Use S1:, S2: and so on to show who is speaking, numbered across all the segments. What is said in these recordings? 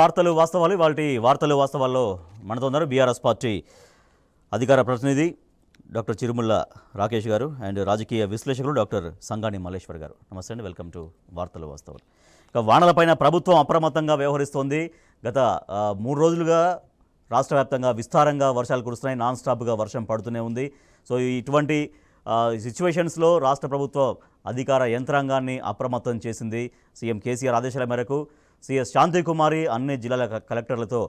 S1: వార్తలు వాస్తవాలు వాళ్ళ వార్తలు వాస్తవాల్లో మనతో ఉన్నారు బీఆర్ఎస్ పార్టీ అధికార ప్రతినిధి డాక్టర్ చిరుముల్ల రాకేష్ గారు అండ్ రాజకీయ విశ్లేషకులు డాక్టర్ సంగాని మల్లేశ్వర్ గారు నమస్తే అండి వెల్కమ్ టు వార్తలు వాస్తవాలు ఇక వానలపైన ప్రభుత్వం అప్రమత్తంగా వ్యవహరిస్తోంది గత మూడు రోజులుగా రాష్ట్ర వ్యాప్తంగా విస్తారంగా వర్షాలు కురుస్తున్నాయి నాన్ స్టాప్గా వర్షం పడుతూనే ఉంది సో ఇటువంటి సిచ్యువేషన్స్లో రాష్ట్ర ప్రభుత్వ అధికార యంత్రాంగాన్ని అప్రమత్తం చేసింది సీఎం కేసీఆర్ ఆదేశాల మేరకు సిఎస్ శాంతికుమారి అన్ని జిల్లాల కలెక్టర్లతో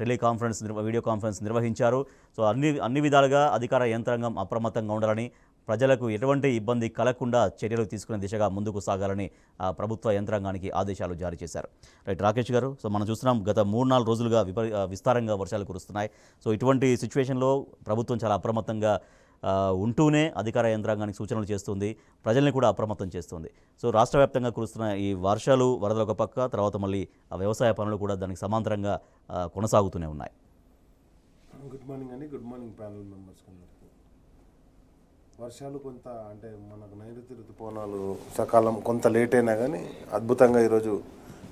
S1: టెలికాన్ఫరెన్స్ వీడియో కాన్ఫరెన్స్ నిర్వహించారు సో అన్ని అన్ని విధాలుగా అధికార యంత్రాంగం అప్రమత్తంగా ఉండాలని ప్రజలకు ఎటువంటి ఇబ్బంది కలగకుండా చర్యలు తీసుకునే దిశగా ముందుకు సాగాలని ప్రభుత్వ యంత్రాంగానికి ఆదేశాలు జారీ చేశారు రైట్ రాకేష్ గారు సో మనం చూస్తున్నాం గత మూడు నాలుగు రోజులుగా విస్తారంగా వర్షాలు కురుస్తున్నాయి సో ఇటువంటి సిచ్యువేషన్లో ప్రభుత్వం చాలా అప్రమత్తంగా ఉంటూనే అధికార యంత్రాంగానికి సూచనలు చేస్తుంది ప్రజల్ని కూడా అప్రమత్తం చేస్తుంది సో రాష్ట్ర వ్యాప్తంగా కురుస్తున్న ఈ వర్షాలు వరదలు ఒక పక్క తర్వాత మళ్ళీ వ్యవసాయ పనులు కూడా దానికి సమాంతరంగా కొనసాగుతూనే ఉన్నాయి
S2: గుడ్ మార్నింగ్ అండి గుడ్ మార్నింగ్ ప్యానల్ మెంబర్స్ అందరికీ వర్షాలు కొంత అంటే మనకు నైరుతి ఋతుపవనాలు సకాలం కొంత లేట్ అయినా కానీ అద్భుతంగా ఈరోజు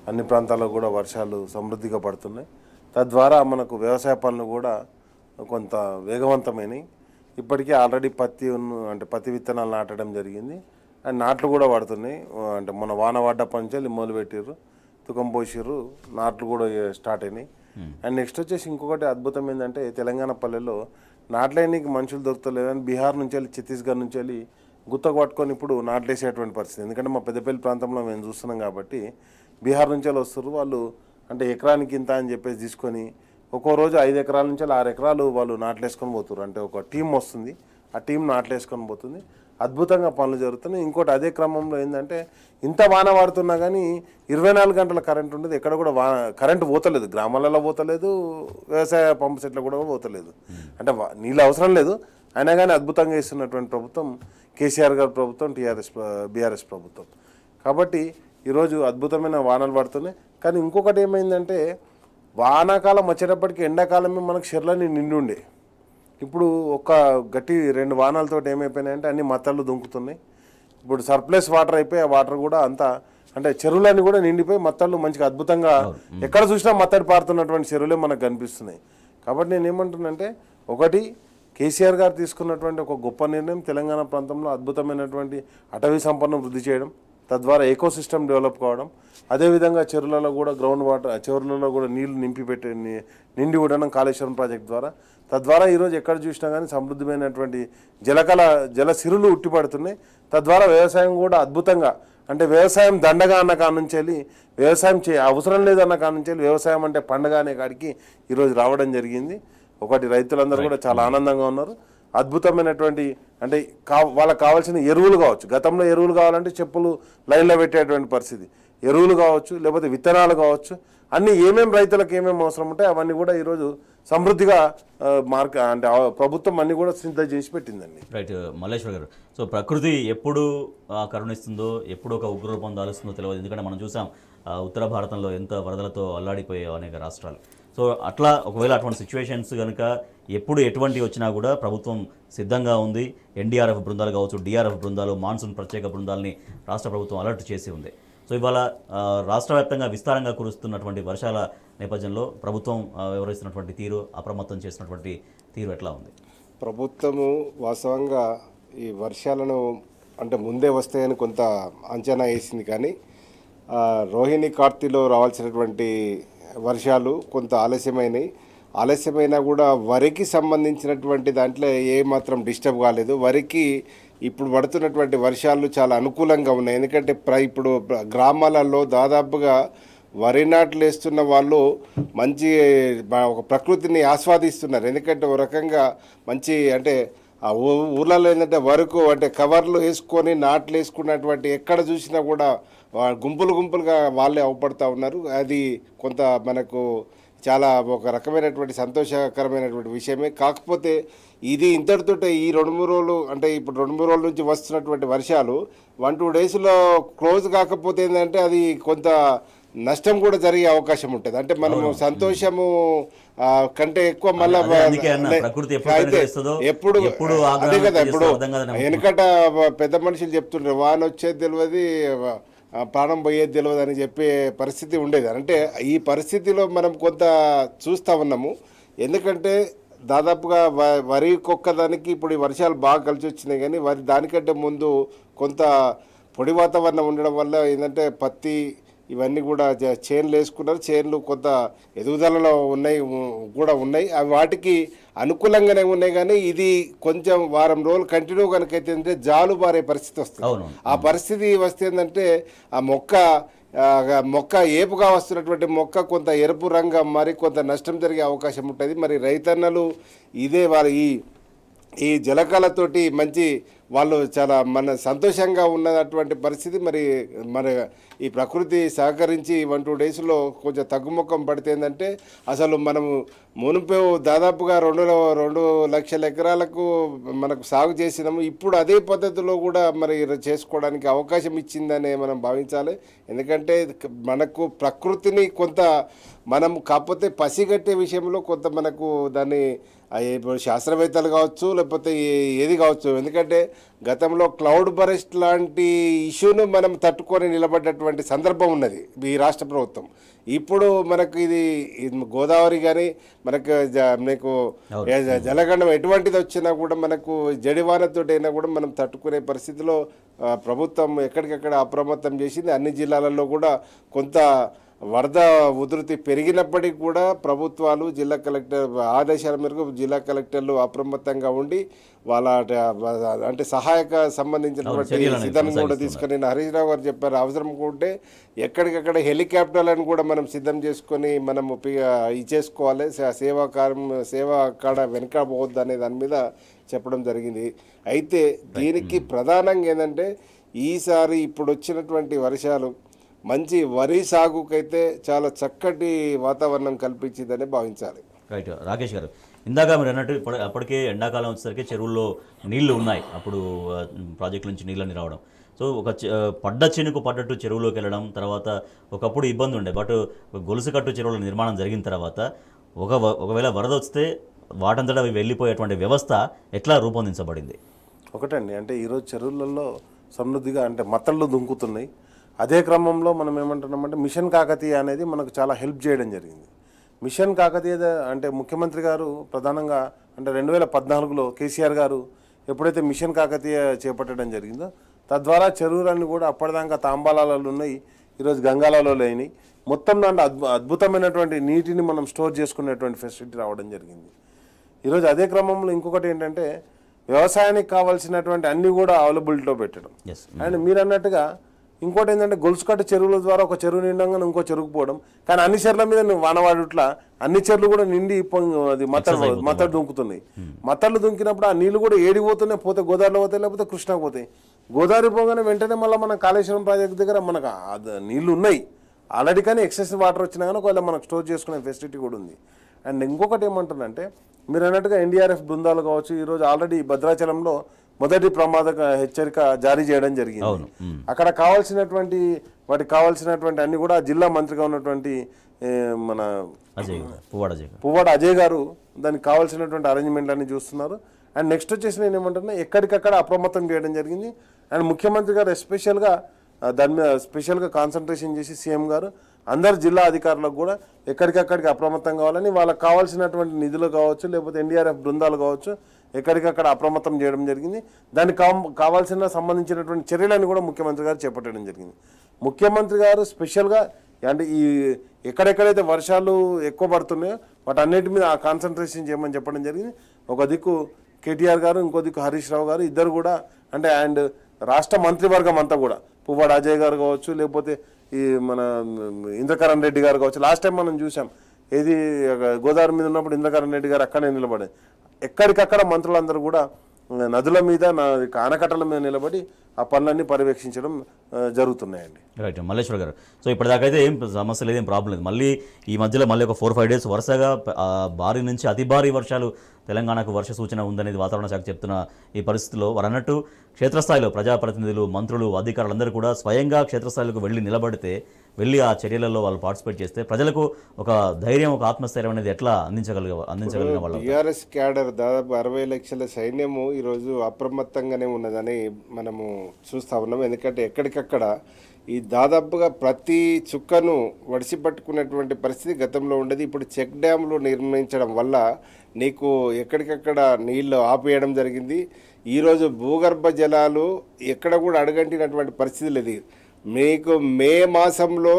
S2: అన్ని ప్రాంతాల్లో కూడా వర్షాలు సమృద్ధిగా పడుతున్నాయి తద్వారా మనకు వ్యవసాయ పనులు కూడా కొంత వేగవంతమైనవి ఇప్పటికీ ఆల్రెడీ పత్తి ఉన్న అంటే పత్తి విత్తనాలు నాటడం జరిగింది అండ్ నాట్లు కూడా పడుతున్నాయి అంటే మన వాన పడ్డప్పటి నుంచి మొదలు పెట్టారు తుకం పోసిర్రు నాట్లు కూడా స్టార్ట్ అయినాయి hmm. అండ్ నెక్స్ట్ వచ్చేసి ఇంకొకటి అద్భుతం ఏంటంటే తెలంగాణ పల్లెల్లో నాట్లేనికి మనుషులు అని బీహార్ నుంచి వెళ్ళి ఛత్తీస్గఢ్ నుంచి వెళ్ళి గుత్తకు పట్టుకొని ఇప్పుడు నాట్లేసేటువంటి పరిస్థితి ఎందుకంటే మా పెద్దపల్లి ప్రాంతంలో మేము చూస్తున్నాం కాబట్టి బీహార్ నుంచి వెళ్ళి వస్తారు వాళ్ళు అంటే ఎకరానికి ఇంత అని చెప్పేసి తీసుకొని ఒక్కో రోజు ఐదు ఎకరాల నుంచి ఆరు ఎకరాలు వాళ్ళు నాట్లేసుకొని పోతున్నారు అంటే ఒక టీం వస్తుంది ఆ టీం నాట్లేసుకొని పోతుంది అద్భుతంగా పనులు జరుగుతున్నాయి ఇంకోటి అదే క్రమంలో ఏంటంటే ఇంత వాన పడుతున్నా కానీ ఇరవై నాలుగు గంటల కరెంట్ ఉండదు ఎక్కడ కూడా వా కరెంట్ పోతలేదు గ్రామాలలో పోతలేదు వ్యవసాయ పంపు సెట్లు కూడా పోతలేదు అంటే నీళ్ళు అవసరం లేదు అయినా కానీ అద్భుతంగా ఇస్తున్నటువంటి ప్రభుత్వం కేసీఆర్ గారి ప్రభుత్వం టీఆర్ఎస్ బీఆర్ఎస్ ప్రభుత్వం కాబట్టి ఈరోజు అద్భుతమైన వానలు పడుతున్నాయి కానీ ఇంకొకటి ఏమైందంటే వానాకాలం వచ్చేటప్పటికి ఎండాకాలమే మనకు చెర్లని నిండుండే ఇప్పుడు ఒక గట్టి రెండు వానాలతో ఏమైపోయినాయంటే అన్ని మత్తళ్ళు దుంకుతున్నాయి ఇప్పుడు సర్ప్లస్ వాటర్ అయిపోయి ఆ వాటర్ కూడా అంతా అంటే చెరువులన్నీ కూడా నిండిపోయి మత్తళ్ళు మంచిగా అద్భుతంగా ఎక్కడ చూసినా మత్తడి పారుతున్నటువంటి చెరువులే మనకు కనిపిస్తున్నాయి కాబట్టి నేను ఏమంటున్నంటే ఒకటి కేసీఆర్ గారు తీసుకున్నటువంటి ఒక గొప్ప నిర్ణయం తెలంగాణ ప్రాంతంలో అద్భుతమైనటువంటి అటవీ సంపన్నం వృద్ధి చేయడం తద్వారా సిస్టమ్ డెవలప్ కావడం అదేవిధంగా చెరువులలో కూడా గ్రౌండ్ వాటర్ చెరువులలో కూడా నీళ్లు నింపి పెట్టే నిండి ఉండడం కాళేశ్వరం ప్రాజెక్ట్ ద్వారా తద్వారా ఈరోజు ఎక్కడ చూసినా కానీ సమృద్ధమైనటువంటి జలకళ జలసిరులు ఉట్టిపడుతున్నాయి తద్వారా వ్యవసాయం కూడా అద్భుతంగా అంటే వ్యవసాయం దండగా అన్న నుంచి వెళ్ళి వ్యవసాయం చే అవసరం లేదన్న కానుంచి వెళ్ళి వ్యవసాయం అంటే పండగ అనే కాడికి ఈరోజు రావడం జరిగింది ఒకటి రైతులందరూ కూడా చాలా ఆనందంగా ఉన్నారు అద్భుతమైనటువంటి అంటే కా వాళ్ళకి కావాల్సిన ఎరువులు కావచ్చు గతంలో ఎరువులు కావాలంటే చెప్పులు లైన్లో పెట్టేటువంటి పరిస్థితి ఎరువులు కావచ్చు లేకపోతే విత్తనాలు కావచ్చు అన్నీ ఏమేమి రైతులకు ఏమేమి అవసరం ఉంటాయి అవన్నీ కూడా ఈరోజు సమృద్ధిగా మార్క అంటే ప్రభుత్వం అన్ని కూడా సిద్ధం చేసి పెట్టిందండి
S1: రైట్ మల్లేశ్వర్ గారు సో ప్రకృతి ఎప్పుడు కరుణిస్తుందో ఎప్పుడు ఒక ఉగ్రరూపం దాలుస్తుందో తెలియదు ఎందుకంటే మనం చూసాం ఉత్తర భారతంలో ఎంత వరదలతో అల్లాడిపోయే అనేక రాష్ట్రాలు సో అట్లా ఒకవేళ అటువంటి సిచ్యువేషన్స్ కనుక ఎప్పుడు ఎటువంటి వచ్చినా కూడా ప్రభుత్వం సిద్ధంగా ఉంది ఎన్డీఆర్ఎఫ్ బృందాలు కావచ్చు డిఆర్ఎఫ్ బృందాలు మాన్సూన్ ప్రత్యేక బృందాలని రాష్ట్ర ప్రభుత్వం అలర్ట్ చేసి ఉంది సో ఇవాళ రాష్ట్ర వ్యాప్తంగా విస్తారంగా కురుస్తున్నటువంటి వర్షాల నేపథ్యంలో ప్రభుత్వం వివరిస్తున్నటువంటి తీరు అప్రమత్తం చేసినటువంటి తీరు ఎట్లా ఉంది
S3: ప్రభుత్వము వాస్తవంగా ఈ వర్షాలను అంటే ముందే వస్తాయని కొంత అంచనా వేసింది కానీ రోహిణి కార్తీలో రావాల్సినటువంటి వర్షాలు కొంత ఆలస్యమైనవి ఆలస్యమైనా కూడా వరికి సంబంధించినటువంటి దాంట్లో ఏమాత్రం డిస్టర్బ్ కాలేదు వరికి ఇప్పుడు పడుతున్నటువంటి వర్షాలు చాలా అనుకూలంగా ఉన్నాయి ఎందుకంటే ప్ర ఇప్పుడు గ్రామాలలో దాదాపుగా వరి నాట్లు వేస్తున్న వాళ్ళు మంచి ఒక ప్రకృతిని ఆస్వాదిస్తున్నారు ఎందుకంటే ఒక రకంగా మంచి అంటే ఆ ఊర్లలో ఏంటంటే వరకు అంటే కవర్లు వేసుకొని నాట్లు వేసుకున్నటువంటి ఎక్కడ చూసినా కూడా గుంపులు గుంపులుగా వాళ్ళే అవపడతా ఉన్నారు అది కొంత మనకు చాలా ఒక రకమైనటువంటి సంతోషకరమైనటువంటి విషయమే కాకపోతే ఇది ఇంతటితో ఈ రెండు మూడు రోజులు అంటే ఇప్పుడు రెండు మూడు రోజుల నుంచి వస్తున్నటువంటి వర్షాలు వన్ టూ డేస్లో క్లోజ్ కాకపోతే ఏంటంటే అది కొంత నష్టం కూడా జరిగే అవకాశం ఉంటుంది అంటే మనము సంతోషము కంటే ఎక్కువ మళ్ళీ ఎప్పుడు అదే కదా ఇప్పుడు వెనుకట పెద్ద మనుషులు చెప్తుండ్రు వాన వచ్చేది తెలియదు ప్రాణం పోయేది తెలియదు అని చెప్పే పరిస్థితి ఉండేది అంటే ఈ పరిస్థితిలో మనం కొంత చూస్తూ ఉన్నాము ఎందుకంటే దాదాపుగా వరి దానికి ఇప్పుడు ఈ వర్షాలు బాగా కలిసి వచ్చినాయి కానీ వరి దానికంటే ముందు కొంత పొడి వాతావరణం ఉండడం వల్ల ఏంటంటే పత్తి ఇవన్నీ కూడా చైన్లు వేసుకున్నారు చైన్లు కొంత ఎదుగుదలలో ఉన్నాయి కూడా ఉన్నాయి అవి వాటికి అనుకూలంగానే ఉన్నాయి కానీ ఇది కొంచెం వారం రోజులు కంటిన్యూ కనుక అయితే జాలు బారే పరిస్థితి వస్తుంది ఆ పరిస్థితి వస్తే ఏంటంటే ఆ మొక్క మొక్క ఏపుగా వస్తున్నటువంటి మొక్క కొంత ఎరుపు రంగం మరి కొంత నష్టం జరిగే అవకాశం ఉంటుంది మరి రైతన్నలు ఇదే వారి ఈ జలకాలతోటి మంచి వాళ్ళు చాలా మన సంతోషంగా ఉన్నటువంటి పరిస్థితి మరి మన ఈ ప్రకృతి సహకరించి వన్ టూ డేస్లో కొంచెం తగ్గుముఖం పడితేందంటే అసలు మనము మునుపు దాదాపుగా రెండు రెండు లక్షల ఎకరాలకు మనకు సాగు చేసినాము ఇప్పుడు అదే పద్ధతిలో కూడా మరి చేసుకోవడానికి అవకాశం ఇచ్చిందని మనం భావించాలి ఎందుకంటే మనకు ప్రకృతిని కొంత మనం కాకపోతే పసిగట్టే విషయంలో కొంత మనకు దాన్ని ఇప్పుడు శాస్త్రవేత్తలు కావచ్చు లేకపోతే ఏది కావచ్చు ఎందుకంటే గతంలో క్లౌడ్ బరెస్ట్ లాంటి ఇష్యూను మనం తట్టుకొని నిలబడ్డటువంటి సందర్భం ఉన్నది ఈ రాష్ట్ర ప్రభుత్వం ఇప్పుడు మనకు ఇది గోదావరి కానీ మనకు మీకు జలగండం ఎటువంటిది వచ్చినా కూడా మనకు జడివానతోటైనా కూడా మనం తట్టుకునే పరిస్థితిలో ప్రభుత్వం ఎక్కడికక్కడ అప్రమత్తం చేసింది అన్ని జిల్లాలలో కూడా కొంత వరద ఉధృతి పెరిగినప్పటికీ కూడా ప్రభుత్వాలు జిల్లా కలెక్టర్ ఆదేశాల మేరకు జిల్లా కలెక్టర్లు అప్రమత్తంగా ఉండి వాళ్ళ అంటే సహాయక సంబంధించినటువంటి సిద్ధం కూడా తీసుకొని హరీష్ రావు గారు చెప్పారు అవసరం ఉంటే ఎక్కడికక్కడ హెలికాప్టర్లను కూడా మనం సిద్ధం చేసుకొని మనం ఇది చేసుకోవాలి సేవా కార్యం సేవా కాడ వెనక పోవద్దు అనే దాని మీద చెప్పడం జరిగింది అయితే దీనికి ప్రధానంగా ఏంటంటే ఈసారి ఇప్పుడు వచ్చినటువంటి వర్షాలు మంచి వరి సాగుకైతే చాలా చక్కటి వాతావరణం కల్పించిందని భావించాలి
S1: రైట్ రాకేష్ గారు ఇందాక మీరు అన్నట్టు ఇప్పుడు అప్పటికే ఎండాకాలం వచ్చేసరికి చెరువుల్లో నీళ్లు ఉన్నాయి అప్పుడు ప్రాజెక్టు నుంచి నీళ్ళని రావడం సో ఒక పడ్డ చెనుకు పడ్డట్టు చెరువులోకి వెళ్ళడం తర్వాత ఒకప్పుడు ఇబ్బంది ఉండే బట్ గొలుసు కట్టు చెరువుల నిర్మాణం జరిగిన తర్వాత ఒక ఒకవేళ వరద వస్తే వాటంతటా అవి వెళ్ళిపోయేటువంటి వ్యవస్థ ఎట్లా రూపొందించబడింది
S2: ఒకటండి అంటే ఈరోజు చెరువులలో సమృద్ధిగా అంటే మతళ్ళు దుంకుతున్నాయి అదే క్రమంలో మనం ఏమంటున్నామంటే మిషన్ కాకతీయ అనేది మనకు చాలా హెల్ప్ చేయడం జరిగింది మిషన్ కాకతీయ అంటే ముఖ్యమంత్రి గారు ప్రధానంగా అంటే రెండు వేల పద్నాలుగులో కేసీఆర్ గారు ఎప్పుడైతే మిషన్ కాకతీయ చేపట్టడం జరిగిందో తద్వారా చెరువులన్నీ కూడా అప్పటిదాకా తాంబాలాలలో ఉన్నాయి ఈరోజు గంగాలలో లేని మొత్తం దాంట్లో అద్భు అద్భుతమైనటువంటి నీటిని మనం స్టోర్ చేసుకునేటువంటి ఫెసిలిటీ రావడం జరిగింది ఈరోజు అదే క్రమంలో ఇంకొకటి ఏంటంటే వ్యవసాయానికి కావాల్సినటువంటి అన్నీ కూడా అవైలబిలిటీలో పెట్టడం అండ్ మీరు అన్నట్టుగా ఇంకోటి ఏంటంటే గొలుసుకట్ట చెరువుల ద్వారా ఒక చెరువు నిండంగా ఇంకో పోవడం కానీ అన్ని చెరువుల మీద వానవాడుట్లా అన్ని చెరువులు కూడా నిండి అది మత్తలు మత్తలు దుంకుతున్నాయి మత్తలు దుంకినప్పుడు ఆ నీళ్లు కూడా ఏడిపోతున్నాయి పోతే గోదావరిలో పోతాయి లేకపోతే కృష్ణకు పోతాయి గోదావరి పోగానే వెంటనే మళ్ళీ మన కాళేశ్వరం ప్రాజెక్ట్ దగ్గర మనకు నీళ్లు ఉన్నాయి ఆల్రెడీ కానీ ఎక్సెస్ వాటర్ వచ్చినా కానీ ఒకవేళ మనకు స్టోర్ చేసుకునే ఫెసిలిటీ కూడా ఉంది అండ్ ఇంకొకటి ఏమంటారంటే మీరు అన్నట్టుగా ఎన్డీఆర్ఎఫ్ బృందాలు కావచ్చు ఈరోజు ఆల్రెడీ భద్రాచలంలో మొదటి ప్రమాద హెచ్చరిక జారీ చేయడం జరిగింది అక్కడ కావాల్సినటువంటి వాటికి కావాల్సినటువంటి అన్ని కూడా జిల్లా మంత్రిగా ఉన్నటువంటి మన పువ్వాడ అజయ్ గారు దానికి కావాల్సినటువంటి అరేంజ్మెంట్ అన్ని చూస్తున్నారు అండ్ నెక్స్ట్ వచ్చేసి నేను ఏమంటున్నా ఎక్కడికక్కడ అప్రమత్తం చేయడం జరిగింది అండ్ ముఖ్యమంత్రి గారు ఎస్పెషల్గా దాని మీద స్పెషల్గా కాన్సన్ట్రేషన్ చేసి సీఎం గారు అందరు జిల్లా అధికారులకు కూడా ఎక్కడికక్కడికి అప్రమత్తం కావాలని వాళ్ళకి కావాల్సినటువంటి నిధులు కావచ్చు లేకపోతే ఎన్డీఆర్ఎఫ్ బృందాలు కావచ్చు ఎక్కడికక్కడ అప్రమత్తం చేయడం జరిగింది దానికి కావాల్సిన సంబంధించినటువంటి చర్యలను కూడా ముఖ్యమంత్రి గారు చేపట్టడం జరిగింది ముఖ్యమంత్రి గారు స్పెషల్గా అంటే ఈ ఎక్కడెక్కడైతే వర్షాలు ఎక్కువ పడుతున్నాయో అన్నిటి మీద ఆ కాన్సన్ట్రేషన్ చేయమని చెప్పడం జరిగింది ఒక దిక్కు కేటీఆర్ గారు ఇంకో దిక్కు హరీష్ రావు గారు ఇద్దరు కూడా అంటే అండ్ రాష్ట్ర మంత్రివర్గం అంతా కూడా పువ్వాడు అజయ్ గారు కావచ్చు లేకపోతే ఈ మన ఇంద్రకరణ్ రెడ్డి గారు కావచ్చు లాస్ట్ టైం మనం చూసాం ఏది గోదావరి మీద ఉన్నప్పుడు ఇంద్రకరణ్ రెడ్డి గారు అక్కడే నిలబడే ఎక్కడికక్కడ మంత్రులందరూ కూడా నదుల మీద ఆనకట్టల మీద నిలబడి ఆ పనులన్నీ పర్యవేక్షించడం జరుగుతున్నాయండి
S1: రైట్ మల్లేశ్వర్ గారు సో అయితే ఏం సమస్య లేదు ఏం ప్రాబ్లం లేదు మళ్ళీ ఈ మధ్యలో మళ్ళీ ఒక ఫోర్ ఫైవ్ డేస్ వరుసగా భారీ నుంచి అతి భారీ వర్షాలు తెలంగాణకు వర్ష సూచన ఉందనేది వాతావరణ శాఖ చెప్తున్న ఈ పరిస్థితిలో వారన్నట్టు క్షేత్రస్థాయిలో ప్రజాప్రతినిధులు మంత్రులు అధికారులందరూ కూడా స్వయంగా క్షేత్రస్థాయిలకు వెళ్ళి నిలబడితే వెళ్ళి ఆ చర్యలలో వాళ్ళు పార్టిసిపేట్ చేస్తే ప్రజలకు ఒక ధైర్యం ఒక ఆత్మస్థైర్యం అనేది ఎట్లా అందించగలిగ అందించగలిగిన వాళ్ళు
S3: టీఆర్ఎస్ క్యాడర్ దాదాపు అరవై లక్షల సైన్యము ఈరోజు అప్రమత్తంగానే ఉన్నదని మనము చూస్తూ ఉన్నాం ఎందుకంటే ఎక్కడికక్కడ ఈ దాదాపుగా ప్రతి చుక్కను వడిసి పట్టుకునేటువంటి పరిస్థితి గతంలో ఉండేది ఇప్పుడు చెక్ డ్యాంలు నిర్మించడం వల్ల నీకు ఎక్కడికక్కడ నీళ్లు ఆపేయడం జరిగింది ఈరోజు భూగర్భ జలాలు ఎక్కడ కూడా అడగంటినటువంటి పరిస్థితి లేదు మీకు మే మాసంలో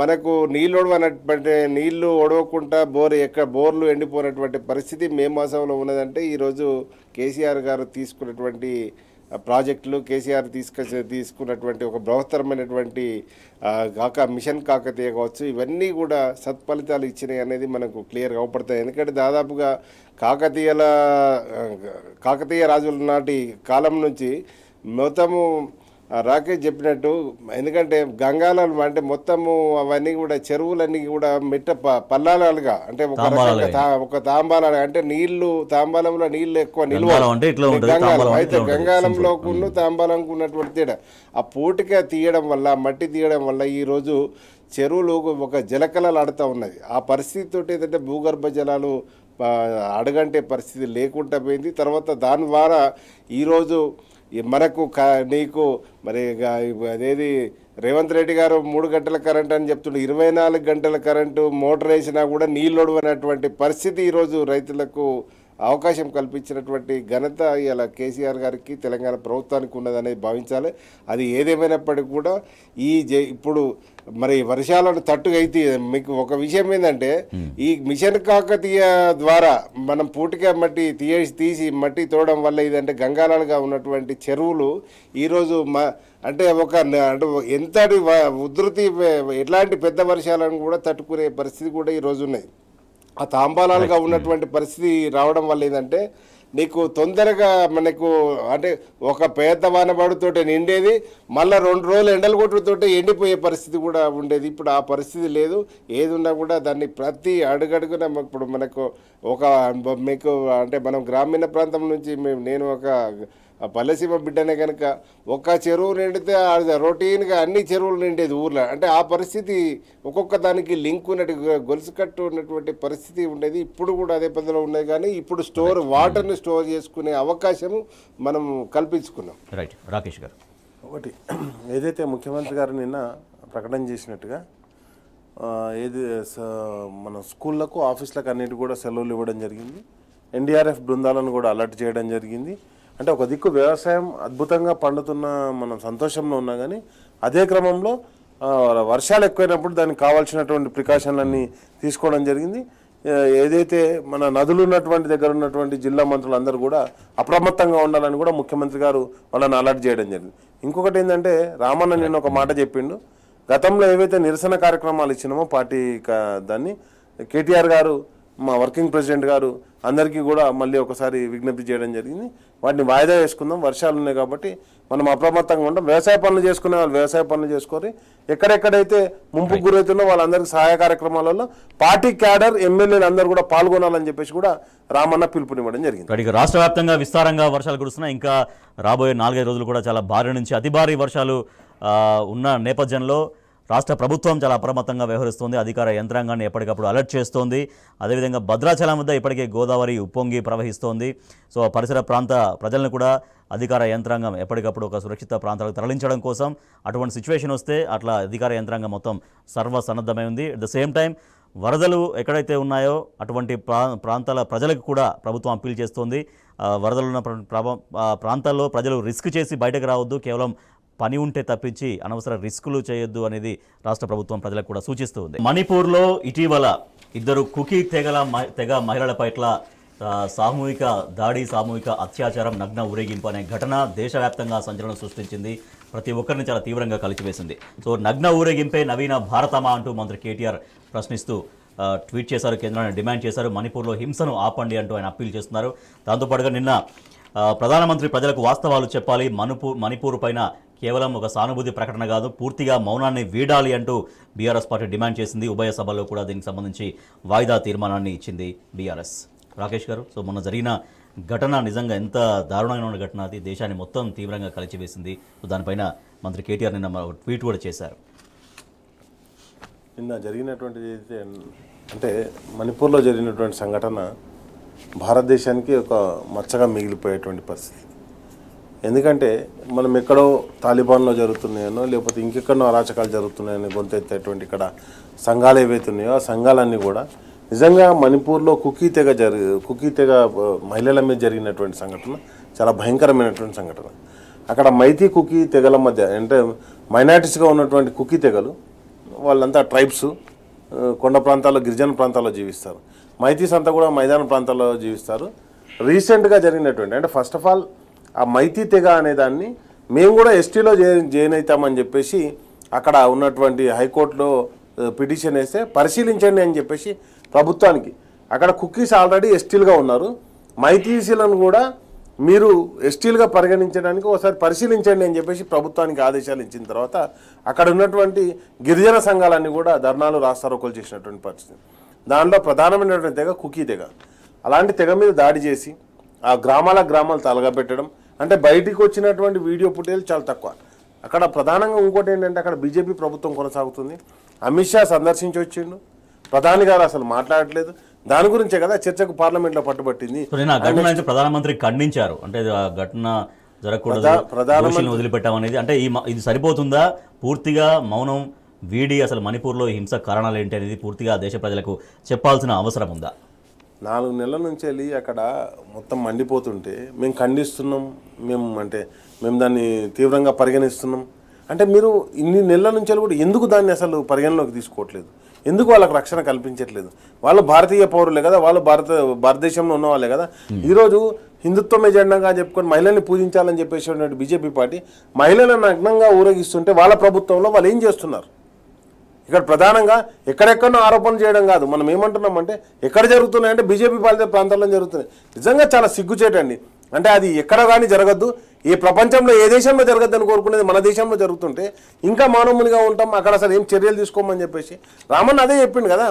S3: మనకు నీళ్ళు ఒడవనటువంటి నీళ్లు ఒడవకుండా బోర్ ఎక్కడ బోర్లు ఎండిపోయినటువంటి పరిస్థితి మే మాసంలో ఉన్నదంటే ఈరోజు కేసీఆర్ గారు తీసుకున్నటువంటి ప్రాజెక్టులు కేసీఆర్ తీసుకొచ్చి తీసుకున్నటువంటి ఒక బృహత్తరమైనటువంటి కాక మిషన్ కాకతీయ కావచ్చు ఇవన్నీ కూడా సత్ఫలితాలు ఇచ్చినాయి అనేది మనకు క్లియర్గా అవపడతాయి ఎందుకంటే దాదాపుగా కాకతీయల కాకతీయ రాజుల నాటి కాలం నుంచి మొత్తము రాకేష్ చెప్పినట్టు ఎందుకంటే గంగాలాలు అంటే మొత్తము అవన్నీ కూడా చెరువులన్నీ కూడా మిట్ట పల్లాలుగా అంటే ఒక రకంగా ఒక తాంబాల అంటే నీళ్లు తాంబాలంలో నీళ్లు ఎక్కువ నిల్వ గంగాలం అయితే గంగాలంలో ఉన్న తాంబాలంకు ఉన్నటువంటి తేడా ఆ పూటిగా తీయడం వల్ల మట్టి తీయడం వల్ల ఈరోజు చెరువులు ఒక జలకలలు ఆడుతూ ఉన్నది ఆ పరిస్థితితో ఏంటంటే భూగర్భ జలాలు అడగంటే పరిస్థితి లేకుండా పోయింది తర్వాత దాని ద్వారా ఈరోజు మనకు నీకు మరి అదేది రేవంత్ రెడ్డి గారు మూడు గంటల కరెంట్ అని చెప్తుండే ఇరవై నాలుగు గంటల కరెంటు మోటార్ వేసినా కూడా నీళ్ళొడవనటువంటి పరిస్థితి ఈరోజు రైతులకు అవకాశం కల్పించినటువంటి ఘనత ఇలా కేసీఆర్ గారికి తెలంగాణ ప్రభుత్వానికి ఉన్నదనేది భావించాలి అది ఏదేమైనప్పటికీ కూడా ఈ ఇప్పుడు మరి వర్షాలను అయితే మీకు ఒక విషయం ఏంటంటే ఈ మిషన్ కాకతీయ ద్వారా మనం పూటిగా మట్టి తీసి తీసి మట్టి తోడడం వల్ల ఏదంటే గంగాలాలుగా ఉన్నటువంటి చెరువులు ఈరోజు మా అంటే ఒక అంటే ఎంతటి ఉధృతి ఎలాంటి పెద్ద వర్షాలను కూడా తట్టుకునే పరిస్థితి కూడా ఈరోజు ఉన్నాయి ఆ తాంబాలాలుగా ఉన్నటువంటి పరిస్థితి రావడం వల్ల ఏంటంటే నీకు తొందరగా మనకు అంటే ఒక పేద వానబాడుతో నిండేది మళ్ళీ రెండు రోజులు ఎండలు కొట్టుతోటి ఎండిపోయే పరిస్థితి కూడా ఉండేది ఇప్పుడు ఆ పరిస్థితి లేదు ఏది ఉన్నా కూడా దాన్ని ప్రతి అడుగడుగున ఇప్పుడు మనకు ఒక మీకు అంటే మనం గ్రామీణ ప్రాంతం నుంచి మేము నేను ఒక ఆ పల్లెసీమ బిడ్డనే కనుక ఒక్క చెరువు నిండితే అది రొటీన్గా అన్ని చెరువులు నిండేది ఊర్లో అంటే ఆ పరిస్థితి ఒక్కొక్క దానికి లింక్ ఉన్నట్టు గొలుసు కట్టు ఉన్నటువంటి పరిస్థితి ఉండేది ఇప్పుడు కూడా అదే పద్ధతిలో ఉన్నది కానీ ఇప్పుడు స్టోర్ వాటర్ని స్టోర్ చేసుకునే అవకాశము మనం కల్పించుకున్నాం
S2: రైట్ రాకేష్ గారు ఒకటి ఏదైతే ముఖ్యమంత్రి గారు నిన్న ప్రకటన చేసినట్టుగా ఏది మన స్కూళ్ళకు ఆఫీసులకు అన్నిటి కూడా సెలవులు ఇవ్వడం జరిగింది ఎన్డీఆర్ఎఫ్ బృందాలను కూడా అలర్ట్ చేయడం జరిగింది అంటే ఒక దిక్కు వ్యవసాయం అద్భుతంగా పండుతున్న మనం సంతోషంలో ఉన్నా కానీ అదే క్రమంలో వర్షాలు ఎక్కువైనప్పుడు దానికి కావాల్సినటువంటి ప్రికాషన్లన్నీ తీసుకోవడం జరిగింది ఏదైతే మన నదులు ఉన్నటువంటి దగ్గర ఉన్నటువంటి జిల్లా మంత్రులందరూ కూడా అప్రమత్తంగా ఉండాలని కూడా ముఖ్యమంత్రి గారు వాళ్ళని అలర్ట్ చేయడం జరిగింది ఇంకొకటి ఏంటంటే రామన్న నేను ఒక మాట చెప్పిండు గతంలో ఏవైతే నిరసన కార్యక్రమాలు ఇచ్చినామో పార్టీ దాన్ని కేటీఆర్ గారు మా వర్కింగ్ ప్రెసిడెంట్ గారు అందరికీ కూడా మళ్ళీ ఒకసారి విజ్ఞప్తి చేయడం జరిగింది వాటిని వాయిదా వేసుకుందాం వర్షాలు ఉన్నాయి కాబట్టి మనం అప్రమత్తంగా ఉంటాం వ్యవసాయ పనులు చేసుకునే వాళ్ళు వ్యవసాయ పనులు చేసుకోరు ఎక్కడెక్కడైతే ముంపు గురవుతుందో వాళ్ళందరికీ సహాయ కార్యక్రమాలలో పార్టీ క్యాడర్ ఎమ్మెల్యేలు అందరూ కూడా పాల్గొనాలని చెప్పేసి కూడా రామన్న పిలుపునివ్వడం
S1: జరిగింది రాష్ట్ర వ్యాప్తంగా విస్తారంగా వర్షాలు కురుస్తున్నాయి ఇంకా రాబోయే నాలుగైదు రోజులు కూడా చాలా భారీ నుంచి అతి భారీ వర్షాలు ఉన్న నేపథ్యంలో రాష్ట్ర ప్రభుత్వం చాలా అప్రమత్తంగా వ్యవహరిస్తోంది అధికార యంత్రాంగాన్ని ఎప్పటికప్పుడు అలర్ట్ చేస్తోంది అదేవిధంగా భద్రాచలం వద్ద ఇప్పటికే గోదావరి ఉప్పొంగి ప్రవహిస్తోంది సో పరిసర ప్రాంత ప్రజలను కూడా అధికార యంత్రాంగం ఎప్పటికప్పుడు ఒక సురక్షిత ప్రాంతాలకు తరలించడం కోసం అటువంటి సిచ్యువేషన్ వస్తే అట్లా అధికార యంత్రాంగం మొత్తం సర్వసన్నద్ధమై ఉంది అట్ ద సేమ్ టైం వరదలు ఎక్కడైతే ఉన్నాయో అటువంటి ప్రాంతాల ప్రజలకు కూడా ప్రభుత్వం అప్పీల్ చేస్తోంది వరదలున్న ప్రాంతాల్లో ప్రజలు రిస్క్ చేసి బయటకు రావద్దు కేవలం పని ఉంటే తప్పించి అనవసర రిస్కులు చేయొద్దు అనేది రాష్ట్ర ప్రభుత్వం ప్రజలకు కూడా సూచిస్తూ ఉంది మణిపూర్లో ఇటీవల ఇద్దరు కుకీ తెగల తెగ మహిళల పట్ల సామూహిక దాడి సామూహిక అత్యాచారం నగ్న ఊరేగింపు అనే ఘటన దేశవ్యాప్తంగా సంచలనం సృష్టించింది ప్రతి ఒక్కరిని చాలా తీవ్రంగా కలిచివేసింది సో నగ్న ఊరేగింపే నవీన భారతమా అంటూ మంత్రి కేటీఆర్ ప్రశ్నిస్తూ ట్వీట్ చేశారు కేంద్రాన్ని డిమాండ్ చేశారు మణిపూర్లో హింసను ఆపండి అంటూ ఆయన అప్పీల్ చేస్తున్నారు దాంతోపాటుగా నిన్న ప్రధానమంత్రి ప్రజలకు వాస్తవాలు చెప్పాలి మణిపూర్ మణిపూర్ పైన కేవలం ఒక సానుభూతి ప్రకటన కాదు పూర్తిగా మౌనాన్ని వీడాలి అంటూ బీఆర్ఎస్ పార్టీ డిమాండ్ చేసింది ఉభయ సభల్లో కూడా దీనికి సంబంధించి వాయిదా తీర్మానాన్ని ఇచ్చింది బీఆర్ఎస్ రాకేష్ గారు సో మొన్న జరిగిన ఘటన నిజంగా ఎంత దారుణంగా ఉన్న ఘటన అది దేశాన్ని మొత్తం తీవ్రంగా కలిచివేసింది దానిపైన మంత్రి కేటీఆర్ నిన్న ఒక
S2: ట్వీట్ కూడా చేశారు నిన్న జరిగినటువంటిది అయితే అంటే మణిపూర్లో జరిగినటువంటి సంఘటన భారతదేశానికి ఒక మచ్చగా మిగిలిపోయేటువంటి పరిస్థితి ఎందుకంటే మనం ఎక్కడో తాలిబాన్లో జరుగుతున్నాయనో లేకపోతే ఇంకెక్కడో అరాచకాలు జరుగుతున్నాయని గొంతెత్తేటువంటి ఇక్కడ సంఘాలు ఏవైతున్నాయో ఆ సంఘాలన్నీ కూడా నిజంగా మణిపూర్లో కుకీ తెగ జరిగి కుకీ తెగ మహిళల మీద జరిగినటువంటి సంఘటన చాలా భయంకరమైనటువంటి సంఘటన అక్కడ మైతీ కుకీ తెగల మధ్య అంటే మైనార్టీస్గా ఉన్నటువంటి కుకీ తెగలు వాళ్ళంతా ట్రైబ్స్ కొండ ప్రాంతాల్లో గిరిజన ప్రాంతాల్లో జీవిస్తారు మైతీస్ అంతా కూడా మైదాన ప్రాంతాల్లో జీవిస్తారు రీసెంట్గా జరిగినటువంటి అంటే ఫస్ట్ ఆఫ్ ఆల్ ఆ మైతీ తెగ అనేదాన్ని మేము కూడా ఎస్టీలో జాయిన్ అవుతామని చెప్పేసి అక్కడ ఉన్నటువంటి హైకోర్టులో పిటిషన్ వేస్తే పరిశీలించండి అని చెప్పేసి ప్రభుత్వానికి అక్కడ కుక్కీస్ ఆల్రెడీ ఎస్టీలుగా ఉన్నారు మైతీసీలను కూడా మీరు ఎస్టీలుగా పరిగణించడానికి ఒకసారి పరిశీలించండి అని చెప్పేసి ప్రభుత్వానికి ఆదేశాలు ఇచ్చిన తర్వాత అక్కడ ఉన్నటువంటి గిరిజన సంఘాలన్నీ కూడా ధర్నాలు రాస్తారోకోలు చేసినటువంటి పరిస్థితి దానిలో ప్రధానమైనటువంటి తెగ కుకీ తెగ అలాంటి తెగ మీద దాడి చేసి ఆ గ్రామాల గ్రామాలు తలగబెట్టడం అంటే బయటికి వచ్చినటువంటి వీడియో పుట్టేది చాలా తక్కువ అక్కడ ప్రధానంగా ఇంకోటి ఏంటంటే అక్కడ బీజేపీ ప్రభుత్వం కొనసాగుతుంది అమిత్ షా సందర్శించి వచ్చిండు ప్రధాని గారు అసలు మాట్లాడట్లేదు దాని గురించే కదా చర్చకు పార్లమెంట్లో పట్టుబట్టింది
S1: ప్రధానమంత్రి ఖండించారు అంటే ఘటన జరగకూడదు ప్రధాని వదిలిపెట్టామనేది అంటే ఇది సరిపోతుందా పూర్తిగా మౌనం వీడి అసలు మణిపూర్లో హింస కారణాలు ఏంటి అనేది పూర్తిగా దేశ ప్రజలకు చెప్పాల్సిన అవసరం ఉందా
S2: నాలుగు నెలల నుంచి వెళ్ళి అక్కడ మొత్తం మండిపోతుంటే మేము ఖండిస్తున్నాం మేము అంటే మేము దాన్ని తీవ్రంగా పరిగణిస్తున్నాం అంటే మీరు ఇన్ని నెలల నుంచి కూడా ఎందుకు దాన్ని అసలు పరిగణలోకి తీసుకోవట్లేదు ఎందుకు వాళ్ళకు రక్షణ కల్పించట్లేదు వాళ్ళు భారతీయ పౌరులే కదా వాళ్ళు భారత భారతదేశంలో ఉన్నవాళ్ళే కదా hmm. ఈరోజు హిందుత్వం ఎజెండాగా చెప్పుకొని మహిళల్ని పూజించాలని చెప్పేసి బీజేపీ పార్టీ మహిళలను నగ్నంగా ఊరేగిస్తుంటే వాళ్ళ ప్రభుత్వంలో వాళ్ళు ఏం చేస్తున్నారు ఇక్కడ ప్రధానంగా ఎక్కడెక్కడో ఆరోపణ చేయడం కాదు మనం ఏమంటున్నామంటే ఎక్కడ జరుగుతున్నాయంటే బీజేపీ పాలిత ప్రాంతాల్లో జరుగుతున్నాయి నిజంగా చాలా సిగ్గుచేటండి అంటే అది ఎక్కడ కానీ జరగద్దు ఈ ప్రపంచంలో ఏ దేశంలో జరగద్దు అని కోరుకునేది మన దేశంలో జరుగుతుంటే ఇంకా మానవునిగా ఉంటాం అక్కడ అసలు ఏం చర్యలు తీసుకోమని చెప్పేసి రామన్ అదే చెప్పిండు కదా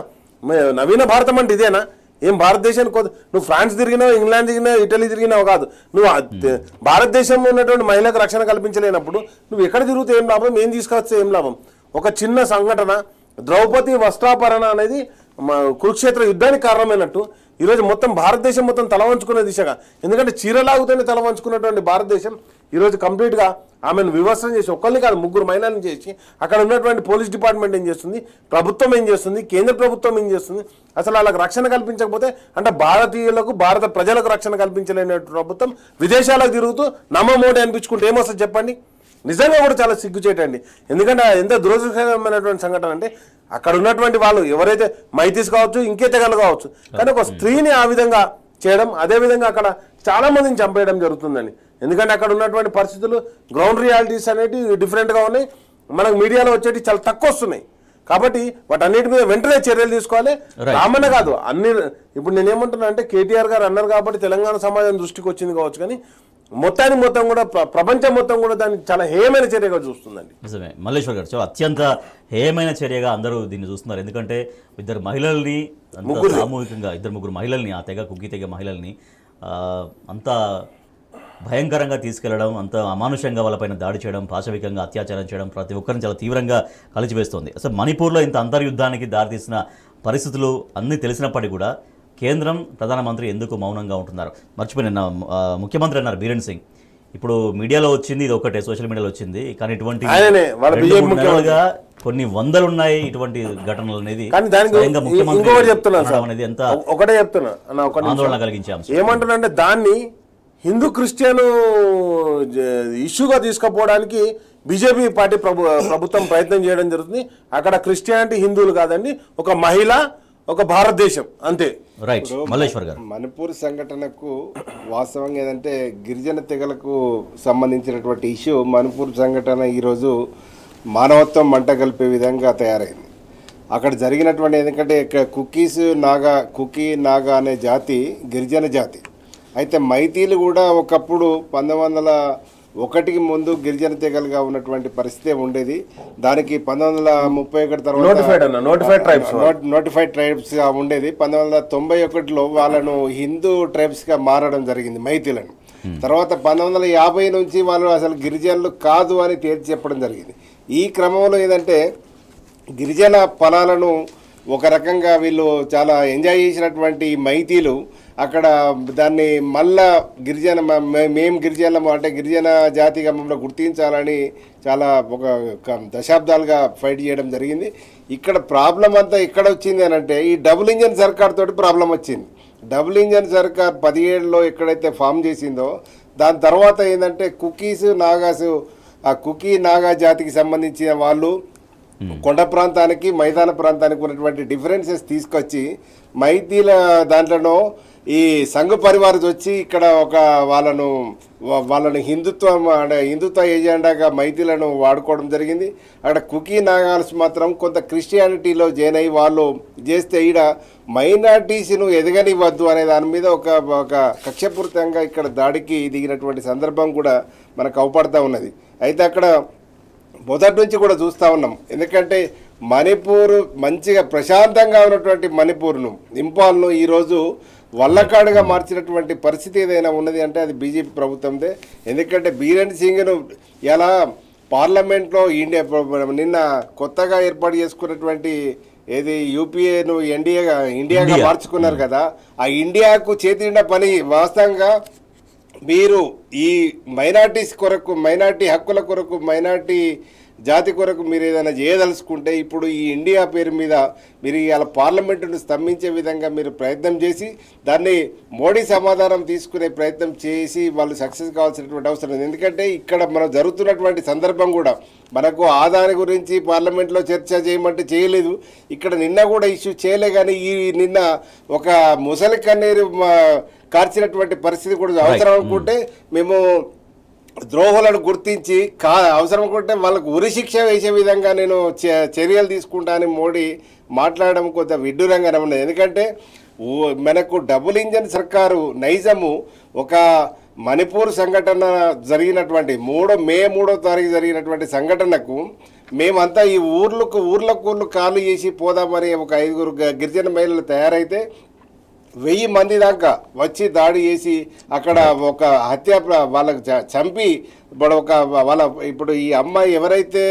S2: నవీన భారతం అంటే ఇదేనా ఏం భారతదేశానికి నువ్వు ఫ్రాన్స్ తిరిగినావు ఇంగ్లాండ్ తిరిగినావు ఇటలీ తిరిగినావు కాదు నువ్వు భారతదేశంలో ఉన్నటువంటి మహిళలకు రక్షణ కల్పించలేనప్పుడు నువ్వు ఎక్కడ తిరుగుతూ ఏం లాభం ఏం తీసుకొస్తే ఏం లాభం ఒక చిన్న సంఘటన ద్రౌపది వస్త్రాపరణ అనేది కురుక్షేత్ర యుద్ధానికి కారణమైనట్టు ఈరోజు మొత్తం భారతదేశం మొత్తం తల వంచుకునే దిశగా ఎందుకంటే చీరలాగుతూనే తల వంచుకున్నటువంటి భారతదేశం ఈరోజు కంప్లీట్గా ఆమెను వివసనం చేసి ఒక్కరిని కాదు ముగ్గురు మహిళలను చేసి అక్కడ ఉన్నటువంటి పోలీస్ డిపార్ట్మెంట్ ఏం చేస్తుంది ప్రభుత్వం ఏం చేస్తుంది కేంద్ర ప్రభుత్వం ఏం చేస్తుంది అసలు వాళ్ళకి రక్షణ కల్పించకపోతే అంటే భారతీయులకు భారత ప్రజలకు రక్షణ కల్పించలేని ప్రభుత్వం విదేశాలకు తిరుగుతూ నమ్మమోడే అనిపించుకుంటే ఏమొస్తుంది చెప్పండి నిజంగా కూడా చాలా సిగ్గుచేటండి ఎందుకంటే ఎంత దురదృష్టమైనటువంటి సంఘటన అంటే అక్కడ ఉన్నటువంటి వాళ్ళు ఎవరైతే మైతీస్ కావచ్చు ఇంకే తెగలు కావచ్చు కానీ ఒక స్త్రీని ఆ విధంగా చేయడం అదేవిధంగా అక్కడ చాలా మందిని చంపేయడం జరుగుతుందండి ఎందుకంటే అక్కడ ఉన్నటువంటి పరిస్థితులు గ్రౌండ్ రియాలిటీస్ అనేటివి డిఫరెంట్గా ఉన్నాయి మనకు మీడియాలో వచ్చేటి చాలా తక్కువ వస్తున్నాయి కాబట్టి వాటన్నిటి మీద వెంటనే చర్యలు తీసుకోవాలి రామన్న కాదు అన్ని ఇప్పుడు నేనేమంటున్నా అంటే కేటీఆర్ గారు అన్నారు కాబట్టి తెలంగాణ సమాజం దృష్టికి వచ్చింది కావచ్చు కానీ మొత్తాన్ని మొత్తం కూడా ప్రపంచం మొత్తం కూడా దాన్ని చాలా హేయమైన చర్యగా చూస్తుందండి
S1: నిజమే మల్లేశ్వర్ గారు సో అత్యంత హేయమైన చర్యగా అందరూ దీన్ని చూస్తున్నారు ఎందుకంటే ఇద్దరు మహిళల్ని సామూహికంగా ఇద్దరు ముగ్గురు మహిళల్ని ఆ తెగ కుగ్గి తెగ మహిళల్ని అంత భయంకరంగా తీసుకెళ్లడం అంత అమానుషంగా వాళ్ళపైన దాడి చేయడం పాశవికంగా అత్యాచారం చేయడం ప్రతి ఒక్కరిని చాలా తీవ్రంగా కలిచివేస్తోంది అసలు మణిపూర్లో ఇంత అంతర్యుద్ధానికి దారితీసిన పరిస్థితులు అన్నీ తెలిసినప్పటికీ కూడా కేంద్రం ప్రధానమంత్రి ఎందుకు మౌనంగా ఉంటున్నారు మర్చిపోయి నిన్న ముఖ్యమంత్రి అన్నారు బీరేన్ సింగ్ ఇప్పుడు మీడియాలో వచ్చింది ఇది ఒకటే సోషల్ మీడియాలో వచ్చింది కానీ ఇటువంటి కొన్ని వందలు ఉన్నాయి ఇటువంటి ఘటనలు అనేది చెప్తున్నాను
S2: ఎంత ఒకటే చెప్తున్నా ఆందోళన కలిగించే ఏమంటున్నా దాన్ని హిందూ క్రిస్టియన్ ఇష్యూగా తీసుకుపోవడానికి బీజేపీ పార్టీ ప్రభు ప్రభుత్వం ప్రయత్నం చేయడం జరుగుతుంది అక్కడ క్రిస్టియానిటీ హిందువులు కాదండి ఒక మహిళ ఒక భారతదేశం
S3: అంతే రైట్ గారు మణిపూర్ సంఘటనకు వాస్తవంగా ఏంటంటే గిరిజన తెగలకు సంబంధించినటువంటి ఇష్యూ మణిపూర్ సంఘటన ఈరోజు మానవత్వం మంట కలిపే విధంగా తయారైంది అక్కడ జరిగినటువంటి ఎందుకంటే కుకీస్ నాగా కుకీ నాగా అనే జాతి గిరిజన జాతి అయితే మైతీలు కూడా ఒకప్పుడు పంతొమ్మిది వందల ఒకటికి ముందు గిరిజన తెగలుగా ఉన్నటువంటి పరిస్థితి ఉండేది దానికి పంతొమ్మిది వందల ముప్పై ఒకటి తర్వాత నోటిఫైడ్ ట్రైబ్స్ గా ఉండేది పంతొమ్మిది వందల తొంభై ఒకటిలో వాళ్ళను హిందూ ట్రైబ్స్గా మారడం జరిగింది మైథిలను తర్వాత పంతొమ్మిది వందల యాభై నుంచి వాళ్ళు అసలు గిరిజనులు కాదు అని తేల్చి చెప్పడం జరిగింది ఈ క్రమంలో ఏంటంటే గిరిజన పొలాలను ఒక రకంగా వీళ్ళు చాలా ఎంజాయ్ చేసినటువంటి మైతీలు అక్కడ దాన్ని మళ్ళా గిరిజన మేము గిరిజనము అంటే గిరిజన జాతిగా మమ్మల్ని గుర్తించాలని చాలా ఒక దశాబ్దాలుగా ఫైట్ చేయడం జరిగింది ఇక్కడ ప్రాబ్లం అంతా ఎక్కడ వచ్చింది అని అంటే ఈ డబుల్ ఇంజన్ సర్కార్ తోటి ప్రాబ్లం వచ్చింది డబుల్ ఇంజన్ సర్కార్ పదిహేడులో ఎక్కడైతే ఫామ్ చేసిందో దాని తర్వాత ఏంటంటే కుకీస్ నాగాసు ఆ కుకీ నాగా జాతికి సంబంధించిన వాళ్ళు కొండ ప్రాంతానికి మైదాన ప్రాంతానికి ఉన్నటువంటి డిఫరెన్సెస్ తీసుకొచ్చి మైతీల దాంట్లోనో ఈ సంఘ పరివారం వచ్చి ఇక్కడ ఒక వాళ్ళను వాళ్ళని హిందుత్వం అంటే హిందుత్వ ఏజెండాగా మైథిలను వాడుకోవడం జరిగింది అక్కడ కుకీ నాగాల్స్ మాత్రం కొంత క్రిస్టియానిటీలో జాయిన్ అయ్యి వాళ్ళు చేస్తే ఈడ మైనార్టీస్ను ఎదగనివ్వద్దు అనే దాని మీద ఒక ఒక కక్షపూరితంగా ఇక్కడ దాడికి దిగినటువంటి సందర్భం కూడా మనకు అవపడతా ఉన్నది అయితే అక్కడ మొదటి నుంచి కూడా చూస్తూ ఉన్నాం ఎందుకంటే మణిపూర్ మంచిగా ప్రశాంతంగా ఉన్నటువంటి మణిపూర్ను ఇంపాల్ను ఈరోజు వల్లకాడుగా మార్చినటువంటి పరిస్థితి ఏదైనా ఉన్నది అంటే అది బీజేపీ ప్రభుత్వందే ఎందుకంటే బీరేన్ సింగ్ను ఎలా పార్లమెంట్లో ఇండియా నిన్న కొత్తగా ఏర్పాటు చేసుకున్నటువంటి ఏది యూపీఏను ఎన్డీఏగా ఇండియాగా మార్చుకున్నారు hmm. కదా ఆ ఇండియాకు చేతి పని వాస్తవంగా మీరు ఈ మైనార్టీస్ కొరకు మైనార్టీ హక్కుల కొరకు మైనార్టీ జాతి కొరకు మీరు ఏదైనా చేయదలుచుకుంటే ఇప్పుడు ఈ ఇండియా పేరు మీద మీరు ఇవాళ పార్లమెంటును స్తంభించే విధంగా మీరు ప్రయత్నం చేసి దాన్ని మోడీ సమాధానం తీసుకునే ప్రయత్నం చేసి వాళ్ళు సక్సెస్ కావాల్సినటువంటి అవసరం ఉంది ఎందుకంటే ఇక్కడ మనం జరుగుతున్నటువంటి సందర్భం కూడా మనకు ఆదాని గురించి పార్లమెంట్లో చర్చ చేయమంటే చేయలేదు ఇక్కడ నిన్న కూడా ఇష్యూ చేయలే కానీ ఈ నిన్న ఒక ముసలి కన్నీరు కార్చినటువంటి పరిస్థితి కూడా అవసరం hmm. అనుకుంటే మేము ద్రోహులను గుర్తించి కా అవసరం కొంటే వాళ్ళకు ఉరిశిక్ష వేసే విధంగా నేను చర్యలు తీసుకుంటానని మోడీ మాట్లాడడం కొంత విడ్డూరంగానే ఉన్నది ఎందుకంటే మనకు డబుల్ ఇంజన్ సర్కారు నైజము ఒక మణిపూర్ సంఘటన జరిగినటువంటి మూడో మే మూడో తారీఖు జరిగినటువంటి సంఘటనకు మేమంతా ఈ ఊర్లకు ఊర్లకు ఊర్లు ఖాళీ చేసి పోదామని ఒక ఐదుగురు గిరిజన మహిళలు తయారైతే వెయ్యి మంది దాకా వచ్చి దాడి చేసి అక్కడ ఒక హత్య వాళ్ళకు చంపి ఇప్పుడు ఒక వాళ్ళ ఇప్పుడు ఈ అమ్మాయి ఎవరైతే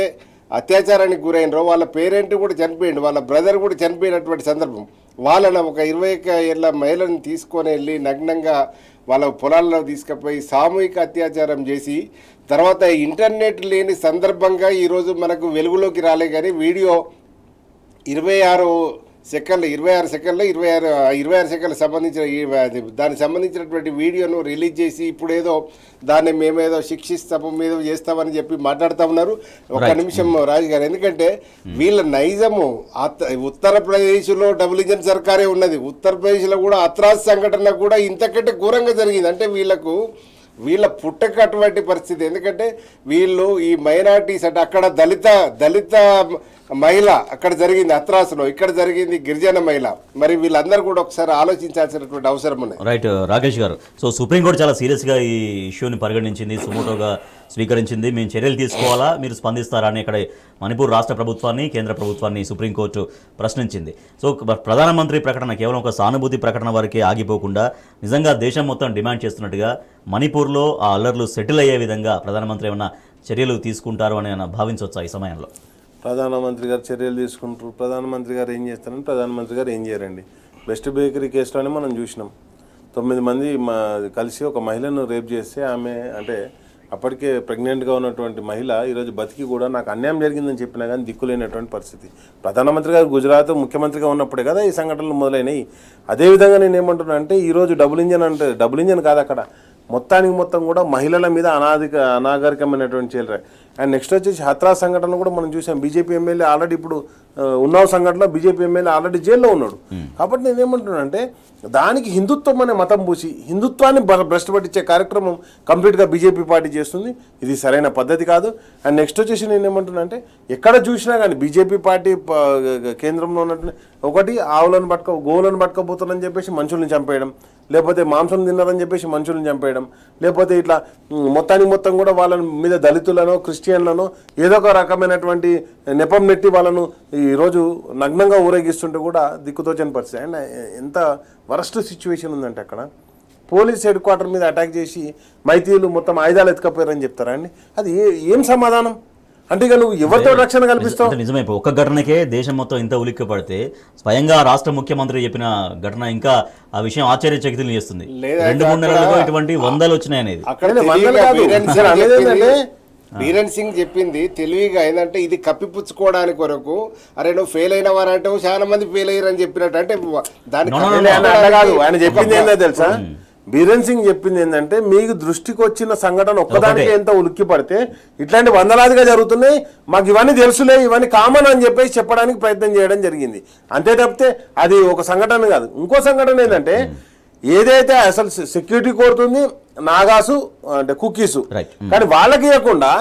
S3: అత్యాచారానికి గురైనరో వాళ్ళ పేరెంట్ కూడా చనిపోయింది వాళ్ళ బ్రదర్ కూడా చనిపోయినటువంటి సందర్భం వాళ్ళని ఒక ఇరవై ఏళ్ళ మహిళను తీసుకొని వెళ్ళి నగ్నంగా వాళ్ళ పొలాల్లో తీసుకుపోయి సామూహిక అత్యాచారం చేసి తర్వాత ఇంటర్నెట్ లేని సందర్భంగా ఈరోజు మనకు వెలుగులోకి రాలే కానీ వీడియో ఇరవై ఆరు సెకండ్లు ఇరవై ఆరు సెకండ్లు ఇరవై ఆరు ఇరవై ఆరు సెకండ్లు సంబంధించిన దానికి సంబంధించినటువంటి వీడియోను రిలీజ్ చేసి ఇప్పుడేదో దాన్ని మేమేదో శిక్షిస్తాము మీద చేస్తామని చెప్పి మాట్లాడుతూ ఉన్నారు ఒక నిమిషం hmm. రాజు గారు ఎందుకంటే hmm. వీళ్ళ నైజము ఉత్తరప్రదేశ్లో డబుల్ ఇంజన్ సర్కారే ఉన్నది ఉత్తరప్రదేశ్లో కూడా అత్రాస్ సంఘటన కూడా ఇంతకంటే ఘోరంగా జరిగింది అంటే వీళ్ళకు వీళ్ళ పుట్టక అటువంటి పరిస్థితి ఎందుకంటే వీళ్ళు ఈ మైనార్టీస్ అంటే అక్కడ దళిత దళిత మహిళ అక్కడ జరిగింది అత్రాసులో ఇక్కడ జరిగింది గిరిజన మహిళ మరి వీళ్ళందరూ కూడా ఒకసారి ఆలోచించాల్సినటువంటి అవసరం ఉన్నాయి
S1: రైట్ రాకేష్ గారు సో సుప్రీంకోర్టు చాలా సీరియస్గా ఈ ఇష్యూని పరిగణించింది సుమోటోగా స్వీకరించింది మేము చర్యలు తీసుకోవాలా మీరు స్పందిస్తారా అని ఇక్కడ మణిపూర్ రాష్ట్ర ప్రభుత్వాన్ని కేంద్ర ప్రభుత్వాన్ని సుప్రీంకోర్టు ప్రశ్నించింది సో ప్రధానమంత్రి ప్రకటన కేవలం ఒక సానుభూతి ప్రకటన వరకే ఆగిపోకుండా నిజంగా దేశం మొత్తం డిమాండ్ చేస్తున్నట్టుగా మణిపూర్లో ఆ అల్లర్లు సెటిల్ అయ్యే విధంగా ప్రధానమంత్రి ఏమైనా చర్యలు తీసుకుంటారు అని భావించవచ్చా ఈ సమయంలో
S2: ప్రధానమంత్రి గారు చర్యలు తీసుకుంటారు ప్రధానమంత్రి గారు ఏం చేస్తారని ప్రధానమంత్రి గారు ఏం చేయరండి బెస్ట్ బేకరీ కేసులోనే మనం చూసినాం తొమ్మిది మంది మా కలిసి ఒక మహిళను రేప్ చేస్తే ఆమె అంటే అప్పటికే ప్రెగ్నెంట్గా ఉన్నటువంటి మహిళ ఈరోజు బతికి కూడా నాకు అన్యాయం జరిగిందని చెప్పినా కానీ దిక్కులేనటువంటి పరిస్థితి ప్రధానమంత్రి గారు గుజరాత్ ముఖ్యమంత్రిగా ఉన్నప్పుడే కదా ఈ సంఘటనలు మొదలైనవి అదేవిధంగా నేను ఏమంటున్నా అంటే ఈరోజు డబుల్ ఇంజన్ అంటే డబుల్ ఇంజన్ కాదు అక్కడ మొత్తానికి మొత్తం కూడా మహిళల మీద అనాధిక అనాగరికమైనటువంటి చీలరే అండ్ నెక్స్ట్ వచ్చేసి హత్రా సంఘటన కూడా మనం చూసాం బీజేపీ ఎమ్మెల్యే ఆల్రెడీ ఇప్పుడు ఉన్నావ్ సంఘటనలో బీజేపీ ఎమ్మెల్యే ఆల్రెడీ జైల్లో ఉన్నాడు hmm. కాబట్టి నేనేమంటున్నానంటే దానికి హిందుత్వం అనే మతం పూసి హిందుత్వాన్ని భ్రష్టు పట్టించే కార్యక్రమం కంప్లీట్గా బీజేపీ పార్టీ చేస్తుంది ఇది సరైన పద్ధతి కాదు అండ్ నెక్స్ట్ వచ్చేసి నేనేమంటున్నానంటే ఎక్కడ చూసినా కానీ బీజేపీ పార్టీ కేంద్రంలో ఉన్నట్టు ఒకటి ఆవులను పట్టుకో గోవులను పట్టుకోబోతుందని చెప్పేసి మనుషుల్ని చంపేయడం లేకపోతే మాంసం తిన్నారని చెప్పేసి మనుషులను చంపేయడం లేకపోతే ఇట్లా మొత్తానికి మొత్తం కూడా వాళ్ళ మీద దళితులనో క్రిస్టియన్లనో ఏదో ఒక రకమైనటువంటి నెపం నెట్టి వాళ్ళను ఈరోజు నగ్నంగా ఊరేగిస్తుంటే కూడా దిక్కుతోచని పరిస్థితి అండ్ ఎంత వరస్ట్ సిచ్యువేషన్ ఉందంటే అక్కడ పోలీస్ హెడ్ క్వార్టర్ మీద అటాక్ చేసి మైతీలు మొత్తం ఆయుధాలు ఎత్తుకపోయారని చెప్తారా అండి అది ఏం సమాధానం అంటే నువ్వు ఎవరితో రక్షణ కల్పిస్తావు
S1: నిజమే ఒక ఘటనకే దేశం మొత్తం ఇంత ఉలిక్కి పడితే స్వయంగా రాష్ట్ర ముఖ్యమంత్రి చెప్పిన ఘటన ఇంకా ఆ విషయం ఆశ్చర్యచకితులు చేస్తుంది రెండు మూడు నెలలుగా ఇటువంటి వందలు వచ్చినాయి
S3: అనేది బీరన్ సింగ్ చెప్పింది తెలివిగా ఏంటంటే ఇది కప్పిపుచ్చుకోవడానికి వరకు అరే నువ్వు ఫెయిల్ అయిన వారంటే చాలా మంది ఫెయిల్ అయ్యారని చెప్పినట్టు అంటే దాని ఆయన చెప్పింది ఏందో తెలుసా hmm.
S2: బీరేన్ సింగ్ చెప్పింది ఏంటంటే మీకు దృష్టికి వచ్చిన సంఘటన ఒక్కదానికి ఎంత ఉలిక్కి పడితే ఇట్లాంటి వందలాదిగా జరుగుతున్నాయి మాకు ఇవన్నీ తెలుసులే ఇవన్నీ కామన్ అని చెప్పేసి చెప్పడానికి ప్రయత్నం చేయడం జరిగింది అంతే తప్పితే అది ఒక సంఘటన కాదు ఇంకో సంఘటన ఏంటంటే ఏదైతే అసలు సెక్యూరిటీ కోరుతుంది నాగాసు అంటే
S3: కుకీసు hmm. కానీ
S2: వాళ్ళకి ఇవ్వకుండా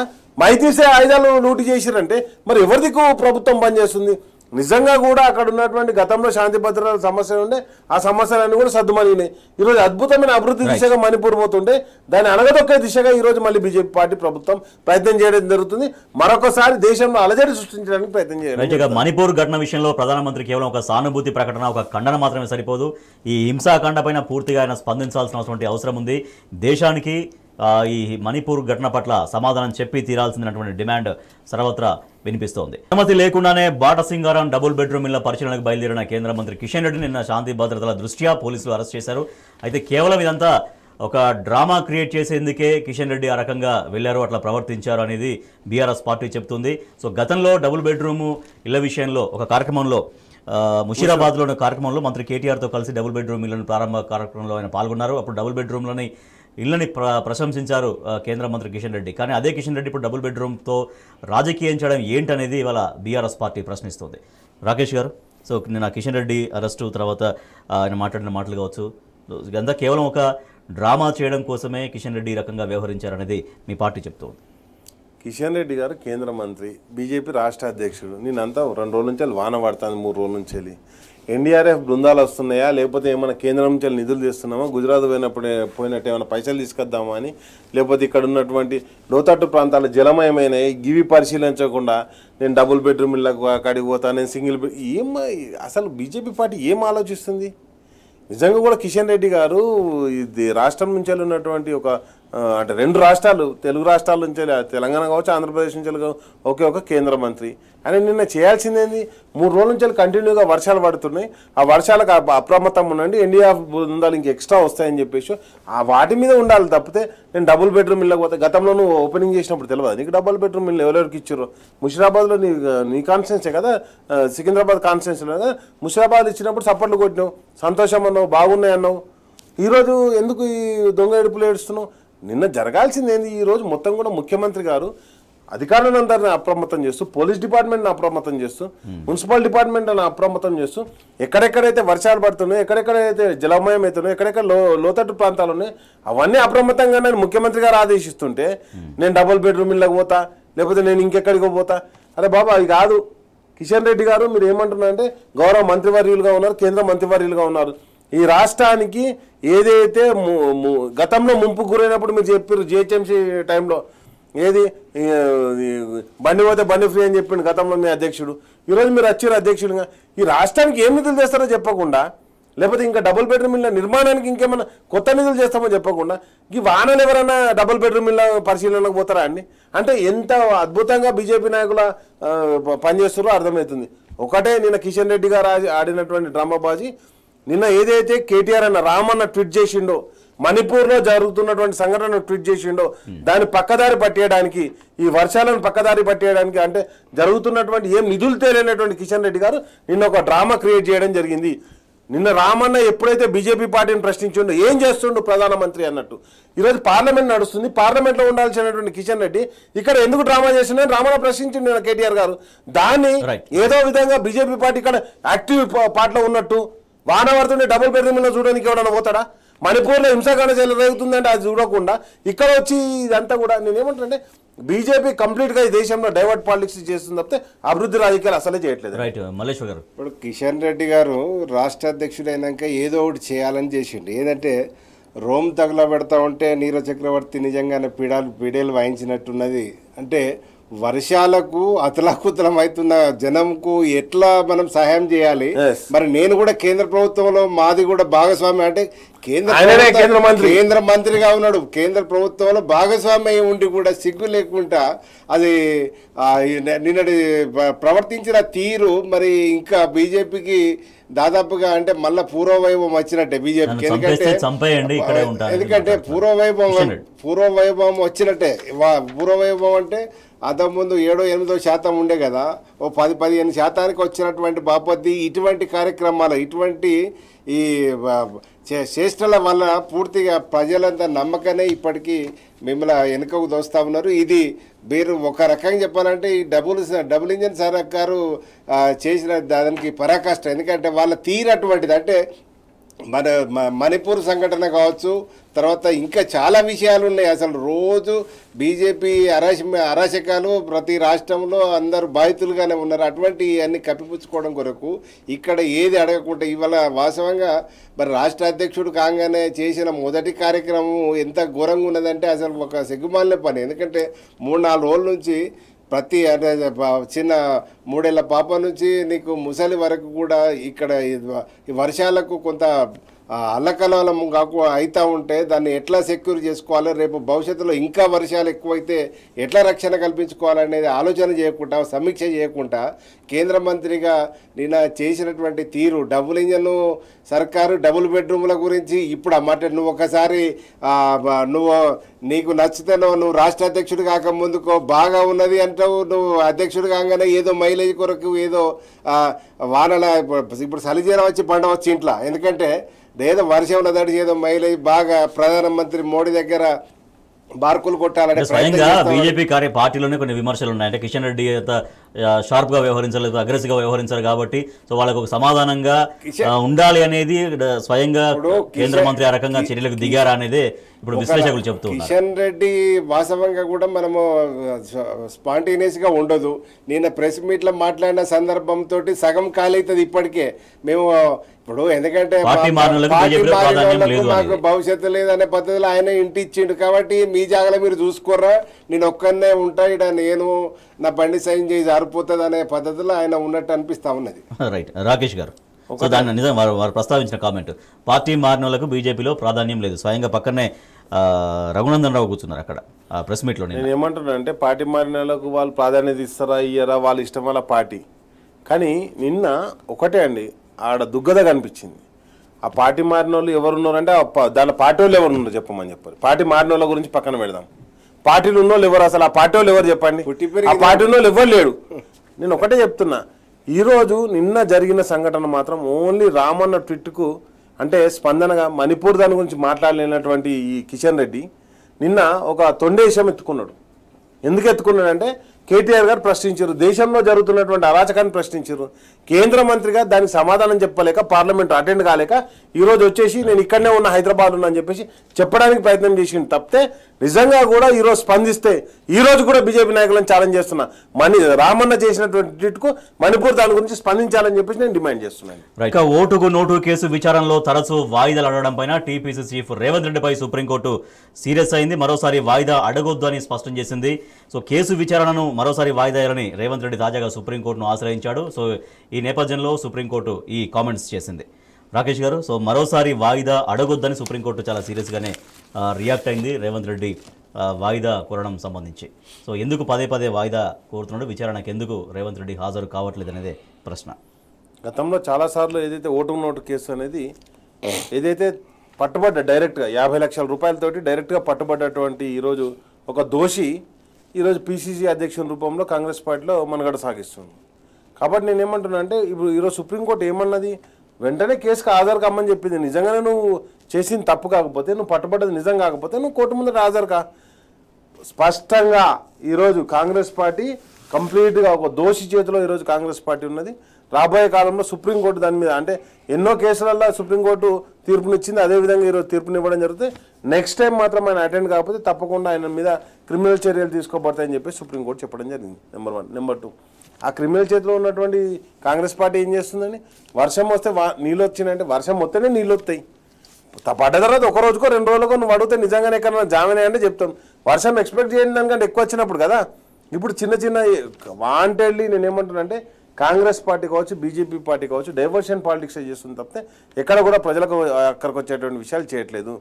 S2: మైతీసే ఆయుధాలు లూటు చేసిరంటే మరి ఎవరి ప్రభుత్వం పనిచేస్తుంది నిజంగా కూడా అక్కడ ఉన్నటువంటి గతంలో శాంతి భద్రతల సమస్యలు ఉండే ఆ సమస్యలన్నీ కూడా సర్దుమలిగినాయి ఈరోజు అద్భుతమైన అభివృద్ధి దిశగా మణిపూర్ పోతుంటే దాన్ని అనగదొక్కే దిశగా ఈరోజు మళ్ళీ బీజేపీ పార్టీ ప్రభుత్వం ప్రయత్నం చేయడం జరుగుతుంది మరొకసారి దేశంలో అలజడి సృష్టించడానికి ప్రయత్నం చేయడం మణిపూర్ ఘటన
S1: విషయంలో ప్రధానమంత్రి కేవలం ఒక సానుభూతి ప్రకటన ఒక ఖండన మాత్రమే సరిపోదు ఈ హింసాఖండ పైన పూర్తిగా ఆయన స్పందించాల్సినటువంటి అవసరం ఉంది దేశానికి ఈ మణిపూర్ ఘటన పట్ల సమాధానం చెప్పి తీరాల్సినటువంటి డిమాండ్ సర్వత్రా వినిపిస్తోంది అనుమతి లేకుండానే బాట సింగారం డబుల్ బెడ్రూమ్ ఇళ్ల పరిశీలనకు బయలుదేరిన కేంద్ర మంత్రి కిషన్ రెడ్డి నిన్న శాంతి భద్రతల దృష్ట్యా పోలీసులు అరెస్ట్ చేశారు అయితే కేవలం ఇదంతా ఒక డ్రామా క్రియేట్ చేసేందుకే కిషన్ రెడ్డి ఆ రకంగా వెళ్ళారు అట్లా ప్రవర్తించారు అనేది బీఆర్ఎస్ పార్టీ చెప్తుంది సో గతంలో డబుల్ బెడ్రూమ్ ఇళ్ల విషయంలో ఒక కార్యక్రమంలో ముషీరాబాద్లోని కార్యక్రమంలో మంత్రి కేటీఆర్తో కలిసి డబుల్ బెడ్రూమ్ ఇళ్లను ప్రారంభ కార్యక్రమంలో ఆయన పాల్గొన్నారు అప్పుడు డబుల్ బెడ్రూమ్లోని ఇళ్లని ప్ర ప్రశంసించారు కేంద్ర మంత్రి కిషన్ రెడ్డి కానీ అదే కిషన్ రెడ్డి ఇప్పుడు డబుల్ బెడ్రూమ్తో రాజకీయం చేయడం ఏంటనేది ఇవాళ బీఆర్ఎస్ పార్టీ ప్రశ్నిస్తుంది రాకేష్ గారు సో నిన్న కిషన్ రెడ్డి అరెస్టు తర్వాత ఆయన మాట్లాడిన మాటలు కావచ్చు ఇదంతా కేవలం ఒక డ్రామా చేయడం కోసమే కిషన్ రెడ్డి రకంగా వ్యవహరించారనేది మీ పార్టీ చెప్తోంది
S2: కిషన్ రెడ్డి గారు కేంద్ర మంత్రి బీజేపీ రాష్ట్ర అధ్యక్షుడు నేనంతా రెండు రోజుల నుంచి వాన పడుతుంది మూడు రోజుల నుంచి ఎన్డీఆర్ఎఫ్ బృందాలు వస్తున్నాయా లేకపోతే ఏమైనా కేంద్రం నుంచి నిధులు తీస్తున్నామా గుజరాత్ పోయినప్పుడు పోయినట్టు ఏమైనా పైసలు తీసుకొద్దామా అని లేకపోతే ఇక్కడ ఉన్నటువంటి లోతట్టు ప్రాంతాలు జలమయమైనవి గివి పరిశీలించకుండా నేను డబుల్ బెడ్రూమ్ ఇళ్ళకు అక్కడికి పోతా నేను సింగిల్ బెడ్ ఏం అసలు బీజేపీ పార్టీ ఏం ఆలోచిస్తుంది నిజంగా కూడా కిషన్ రెడ్డి గారు ఇది రాష్ట్రం నుంచి ఉన్నటువంటి ఒక అంటే రెండు రాష్ట్రాలు తెలుగు రాష్ట్రాల నుంచి తెలంగాణ కావచ్చు ఆంధ్రప్రదేశ్ నుంచి ఒకే ఒక కేంద్ర మంత్రి అని నిన్న చేయాల్సిందేంది మూడు రోజుల నుంచి కంటిన్యూగా వర్షాలు పడుతున్నాయి ఆ వర్షాలకు అప్రమత్తం ఉండండి ఎన్డీఆర్ బృందాలు ఇంక ఎక్స్ట్రా వస్తాయని చెప్పేసి ఆ వాటి మీద ఉండాలి తప్పితే నేను డబుల్ బెడ్రూమ్ ఇళ్ళకి పోతే గతంలో నువ్వు ఓపెనింగ్ చేసినప్పుడు తెలియదు నీకు డబుల్ బెడ్రూమ్ ఇల్లు ఎవరెవరికి ఇచ్చారు ముషిరాబాద్లో నీ నీ కాన్స్టిట్యున్సీ కదా సికింద్రాబాద్ కాన్స్టెన్సీ కదా ముషిరాబాద్ ఇచ్చినప్పుడు సపోర్ట్లు కొట్టినావు సంతోషం అన్నావు బాగున్నాయి అన్నావు ఈరోజు ఎందుకు ఈ దొంగ ఎడుపులు ఏడుస్తున్నావు నిన్న జరగాల్సింది ఏంది ఈరోజు మొత్తం కూడా ముఖ్యమంత్రి గారు అధికారులను అందరిని అప్రమత్తం చేస్తూ పోలీస్ డిపార్ట్మెంట్ని అప్రమత్తం చేస్తూ మున్సిపల్ డిపార్ట్మెంట్ని అప్రమత్తం చేస్తూ ఎక్కడెక్కడైతే వర్షాలు పడుతున్నాయో ఎక్కడెక్కడైతే జలమయం అవుతున్నాయో ఎక్కడెక్కడ లో లోతట్టు ప్రాంతాలు ఉన్నాయి అవన్నీ అప్రమత్తంగా నేను ముఖ్యమంత్రి గారు ఆదేశిస్తుంటే నేను డబుల్ బెడ్రూమ్ ఇళ్ళకి పోతా లేకపోతే నేను ఇంకెక్కడికి పోతా అరే బాబా అది కాదు కిషన్ రెడ్డి గారు మీరు ఏమంటున్నారంటే గౌరవ మంత్రివర్యులుగా ఉన్నారు కేంద్ర మంత్రివర్యులుగా ఉన్నారు ఈ రాష్ట్రానికి ఏదైతే గతంలో ముంపు గురైనప్పుడు మీరు చెప్పారు జిహెచ్ఎంసీ టైంలో ఏది బండి పోతే బండి ఫ్రీ అని చెప్పిండు గతంలో మీ అధ్యక్షుడు ఈరోజు మీరు వచ్చారు అధ్యక్షుడిగా ఈ రాష్ట్రానికి ఏం నిధులు చేస్తారో చెప్పకుండా లేకపోతే ఇంకా డబుల్ బెడ్రూమ్ ఇళ్ళ నిర్మాణానికి ఇంకేమైనా కొత్త నిధులు చేస్తామో చెప్పకుండా ఈ వానలు ఎవరైనా డబుల్ బెడ్రూమ్ ఇళ్ళ పరిశీలనకు పోతారా అండి అంటే ఎంత అద్భుతంగా బీజేపీ నాయకుల పనిచేస్తారో అర్థమవుతుంది ఒకటే నిన్న కిషన్ రెడ్డి గారు ఆడినటువంటి డ్రామాబాజీ నిన్న ఏదైతే కేటీఆర్ అన్న రామన్న ట్వీట్ చేసిండో మణిపూర్లో జరుగుతున్నటువంటి సంఘటన ట్వీట్ చేసిండో దాన్ని పక్కదారి పట్టేయడానికి ఈ వర్షాలను పక్కదారి పట్టేయడానికి అంటే జరుగుతున్నటువంటి ఏం నిధులు తేలినటువంటి కిషన్ రెడ్డి గారు నిన్న ఒక డ్రామా క్రియేట్ చేయడం జరిగింది నిన్న రామన్న ఎప్పుడైతే బీజేపీ పార్టీని ప్రశ్నించిండో ఏం చేస్తుండు ప్రధానమంత్రి అన్నట్టు ఈరోజు పార్లమెంట్ నడుస్తుంది పార్లమెంట్లో ఉండాల్సినటువంటి కిషన్ రెడ్డి ఇక్కడ ఎందుకు డ్రామా చేసిండని రామన్న ప్రశ్నించిండు కేటీఆర్ గారు దాన్ని ఏదో విధంగా బీజేపీ పార్టీ ఇక్కడ యాక్టివ్ పార్టీలో ఉన్నట్టు వానవర్తుని పడుతుంటే డబుల్ బెడ్రూమ్లో చూడడానికి ఎవడన్నా పోతాడా మణిపూర్లో హింసాకాండ జరుగుతుందంటే అది చూడకుండా ఇక్కడ వచ్చి ఇదంతా కూడా నేను ఏమంటానంటే బీజేపీ కంప్లీట్గా ఈ దేశంలో డైవర్ట్ పాలిటిక్స్ చేస్తుంది తప్పితే అభివృద్ధి రాజకీయాలు అసలే చేయట్లేదు రైట్ మల్లేశ్వర్ గారు
S3: ఇప్పుడు కిషన్ రెడ్డి గారు రాష్ట్ర అధ్యక్షుడు అయినాక ఏదో ఒకటి చేయాలని చేసిండు ఏదంటే రోమ్ తగలబెడతా ఉంటే నీరవ్ చక్రవర్తి నిజంగానే పీడాలు పీడేలు వాయించినట్టున్నది అంటే వర్షాలకు అతలాకుతలం అవుతున్న జనంకు ఎట్లా మనం సహాయం చేయాలి మరి నేను కూడా కేంద్ర ప్రభుత్వంలో మాది కూడా భాగస్వామి అంటే కేంద్ర కేంద్ర మంత్రి కేంద్ర మంత్రిగా ఉన్నాడు కేంద్ర ప్రభుత్వంలో భాగస్వామ్యం ఉండి కూడా సిగ్గు లేకుండా అది నిన్నటి ప్రవర్తించిన తీరు మరి ఇంకా బీజేపీకి దాదాపుగా అంటే మళ్ళా పూర్వవైభవం వచ్చినట్టే బీజేపీకి ఎందుకంటే ఎందుకంటే పూర్వవైభవం పూర్వవైభవం వచ్చినట్టే పూర్వవైభవం అంటే అంతకుముందు ఏడో ఎనిమిదో శాతం ఉండే కదా ఓ పది పదిహేను శాతానికి వచ్చినటువంటి బాపతి ఇటువంటి కార్యక్రమాలు ఇటువంటి ఈ చేష్టల వల్ల పూర్తిగా ప్రజలంతా నమ్మకనే ఇప్పటికీ మిమ్మల్ని వెనుకకు దోస్తూ ఉన్నారు ఇది మీరు ఒక రకంగా చెప్పాలంటే ఈ డబుల్ డబుల్ ఇంజన్ సరకారు చేసిన దానికి పరాకాష్ట ఎందుకంటే వాళ్ళ తీరు అటువంటిది అంటే మన మణిపూర్ సంఘటన కావచ్చు తర్వాత ఇంకా చాలా విషయాలు ఉన్నాయి అసలు రోజు బీజేపీ అరాశ అరాచకాలు ప్రతి రాష్ట్రంలో అందరూ బాధితులుగానే ఉన్నారు అటువంటి అన్ని కప్పిపుచ్చుకోవడం కొరకు ఇక్కడ ఏది అడగకుండా ఇవాళ వాస్తవంగా మరి రాష్ట్ర అధ్యక్షుడు కాగానే చేసిన మొదటి కార్యక్రమం ఎంత ఘోరంగా ఉన్నదంటే అసలు ఒక సిగ్గుమాలిన పని ఎందుకంటే మూడు నాలుగు రోజుల నుంచి ప్రతి అంటే చిన్న మూడేళ్ల పాప నుంచి నీకు ముసలి వరకు కూడా ఇక్కడ వర్షాలకు కొంత అల్లకలం కాకు అవుతూ ఉంటే దాన్ని ఎట్లా సెక్యూర్ చేసుకోవాలో రేపు భవిష్యత్తులో ఇంకా వర్షాలు ఎక్కువైతే ఎట్లా రక్షణ కల్పించుకోవాలనేది ఆలోచన చేయకుండా సమీక్ష చేయకుండా కేంద్ర మంత్రిగా నిన్న చేసినటువంటి తీరు డబుల్ ఇంజన్ సర్కారు డబుల్ బెడ్రూమ్ల గురించి ఇప్పుడు అమ్మాట నువ్వు ఒకసారి నువ్వు నీకు నచ్చితే నువ్వు రాష్ట్ర అధ్యక్షుడు కాక ముందుకో బాగా ఉన్నది అంటావు నువ్వు అధ్యక్షుడు కాగానే ఏదో మైలేజ్ కొరకు ఏదో వానల ఇప్పుడు సలిజీరం వచ్చి పండవచ్చు వచ్చి ఇంట్లో ఎందుకంటే ఏదో వర్షంలో దాడి చేదో మహిళ బాగా ప్రధానమంత్రి మోడీ దగ్గర బార్కులు కొట్టాలంటే స్వయంగా బీజేపీ
S1: కార్య పార్టీలోనే కొన్ని విమర్శలు ఉన్నాయి అంటే కిషన్ రెడ్డి షార్ప్గా వ్యవహరించలేదు అగ్రెసివ్గా వ్యవహరించారు కాబట్టి సో వాళ్ళకు ఒక సమాధానంగా ఉండాలి అనేది స్వయంగా కేంద్ర మంత్రి ఆ రకంగా చర్యలకు దిగారా అనేది ఇప్పుడు విశ్లేషకులు చెప్తూ కిషన్
S3: రెడ్డి వాస్తవంగా కూడా మనము స్పాంటేనియస్గా ఉండదు నిన్న ప్రెస్ మీట్లో మాట్లాడిన సందర్భంతో సగం కాలవుతుంది ఇప్పటికే మేము ఇప్పుడు ఎందుకంటే మాకు భవిష్యత్తు లేదనే పద్ధతిలో ఆయన ఇంటి ఇచ్చిండు కాబట్టి మీ జాగలో మీరు చూసుకోర్రా నేను ఒక్కనే ఉంటా ఇట నేను నా బండి సైన్ చేసి సరిపోతుంది అనే పద్ధతిలో ఆయన ఉన్నట్టు అనిపిస్తా ఉన్నది
S1: రైట్ రాకేష్ గారు సో దాని నిజం వారు వారు ప్రస్తావించిన కామెంట్ పార్టీ మారిన బీజేపీలో ప్రాధాన్యం లేదు స్వయంగా పక్కనే రఘునందన్ రావు కూర్చున్నారు అక్కడ ప్రెస్ మీట్లో నేను
S2: ఏమంటున్నా అంటే పార్టీ మారిన వాళ్ళకు వాళ్ళు ప్రాధాన్యత ఇస్తారా ఇయ్యరా వాళ్ళ ఇష్టం వాళ్ళ పార్టీ కానీ నిన్న ఒకటే అండి ఆడ దుగ్గద కనిపించింది ఆ పార్టీ మారిన వాళ్ళు ఎవరున్నారంటే దాని పార్టీ వాళ్ళు ఎవరున్నారు చెప్పమని చెప్పారు పార్టీ మారిన వాళ్ళ గురించి పక్కన పెడదాం పార్టీలు ఉన్నో ఎవరు అసలు ఆ పార్టీ వాళ్ళు ఎవరు చెప్పండి ఆ పార్టీ ఉన్నోళ్ళు లేడు నేను ఒకటే చెప్తున్నా ఈరోజు నిన్న జరిగిన సంఘటన మాత్రం ఓన్లీ రామన్న ట్విట్కు అంటే స్పందనగా మణిపూర్ దాని గురించి మాట్లాడలేనటువంటి ఈ కిషన్ రెడ్డి నిన్న ఒక తొండేశం ఎత్తుకున్నాడు ఎందుకు ఎత్తుకున్నాడంటే కేటీఆర్ గారు ప్రశ్నించారు దేశంలో జరుగుతున్నటువంటి అరాచకాన్ని ప్రశ్నించారు కేంద్ర మంత్రిగా దానికి సమాధానం చెప్పలేక పార్లమెంట్ అటెండ్ కాలేక ఈరోజు వచ్చేసి నేను ఇక్కడనే ఉన్న హైదరాబాద్ ఉన్నా అని చెప్పేసి చెప్పడానికి ప్రయత్నం చేసింది తప్పితే నిజంగా కూడా ఈరోజు స్పందిస్తే ఈరోజు కూడా బీజేపీ నాయకులను ఛాలెంజ్ చేస్తున్నా మణి రామన్న చేసినటువంటి ట్వీట్కు మణిపూర్ దాని గురించి స్పందించాలని చెప్పేసి నేను డిమాండ్ చేస్తున్నాను
S1: ఇక ఓటుకు నోటు కేసు విచారణలో తరచు వాయిదాలు అడగడం పైన టీపీసీ చీఫ్ రేవంత్ రెడ్డిపై సుప్రీంకోర్టు సీరియస్ అయింది మరోసారి వాయిదా అడగొద్దు అని స్పష్టం చేసింది సో కేసు విచారణను మరోసారి వాయిదాయాలని రేవంత్ రెడ్డి తాజాగా సుప్రీంకోర్టును ఆశ్రయించాడు సో ఈ నేపథ్యంలో సుప్రీంకోర్టు ఈ కామెంట్స్ చేసింది రాకేష్ గారు సో మరోసారి వాయిదా అడగొద్దని సుప్రీంకోర్టు చాలా సీరియస్గానే రియాక్ట్ అయింది రేవంత్ రెడ్డి వాయిదా కోరడం సంబంధించి సో ఎందుకు పదే పదే వాయిదా కోరుతున్నాడు విచారణకు ఎందుకు రేవంత్ రెడ్డి హాజరు కావట్లేదు అనేది ప్రశ్న
S2: గతంలో చాలాసార్లు ఏదైతే ఓటు నోటు కేసు అనేది ఏదైతే పట్టుబడ్డ డైరెక్ట్గా యాభై లక్షల రూపాయలతోటి డైరెక్ట్గా పట్టుబడ్డటువంటి ఈరోజు ఒక దోషి ఈరోజు పీసీసీ అధ్యక్షుని రూపంలో కాంగ్రెస్ పార్టీలో మనగడ సాగిస్తుంది కాబట్టి నేను ఏమంటున్నా అంటే ఇప్పుడు ఈరోజు సుప్రీంకోర్టు ఏమన్నది వెంటనే కేసుకు ఆధార్ కమ్మని చెప్పింది నిజంగానే నువ్వు చేసింది తప్పు కాకపోతే నువ్వు పట్టుబడ్డది నిజం కాకపోతే నువ్వు కోర్టు ముందు హాజరు కా స్పష్టంగా ఈరోజు కాంగ్రెస్ పార్టీ కంప్లీట్గా ఒక దోషి చేతిలో ఈరోజు కాంగ్రెస్ పార్టీ ఉన్నది రాబోయే కాలంలో సుప్రీంకోర్టు దాని మీద అంటే ఎన్నో కేసులలో సుప్రీంకోర్టు తీర్పునిచ్చింది అదేవిధంగా ఈరోజు తీర్పునివ్వడం జరిగితే నెక్స్ట్ టైం మాత్రం ఆయన అటెండ్ కాకపోతే తప్పకుండా ఆయన మీద క్రిమినల్ చర్యలు తీసుకోబడతాయని చెప్పి సుప్రీంకోర్టు చెప్పడం జరిగింది నెంబర్ వన్ నెంబర్ టూ ఆ క్రిమినల్ చేతిలో ఉన్నటువంటి కాంగ్రెస్ పార్టీ ఏం చేస్తుందని వర్షం వస్తే వా నీళ్ళు వచ్చినాయంటే వర్షం వస్తేనే నీళ్ళు వస్తాయి పడ్డ తర్వాత ఒక రోజుకో రెండు రోజులకో నువ్వు అడిగితే నిజంగానే ఎక్కడన్నా జామీన్ అయ్యంటే చెప్తాం వర్షం ఎక్స్పెక్ట్ చేయండి దానికంటే ఎక్కువ వచ్చినప్పుడు కదా ఇప్పుడు చిన్న చిన్న వాంటెళ్ళి నేనేమంటున్నా అంటే కాంగ్రెస్ పార్టీ కావచ్చు బీజేపీ పార్టీ కావచ్చు డైవర్షన్ పాలిటిక్స్ చేస్తుంది తప్పితే ఎక్కడ కూడా ప్రజలకు అక్కడికి వచ్చేటువంటి విషయాలు చేయట్లేదు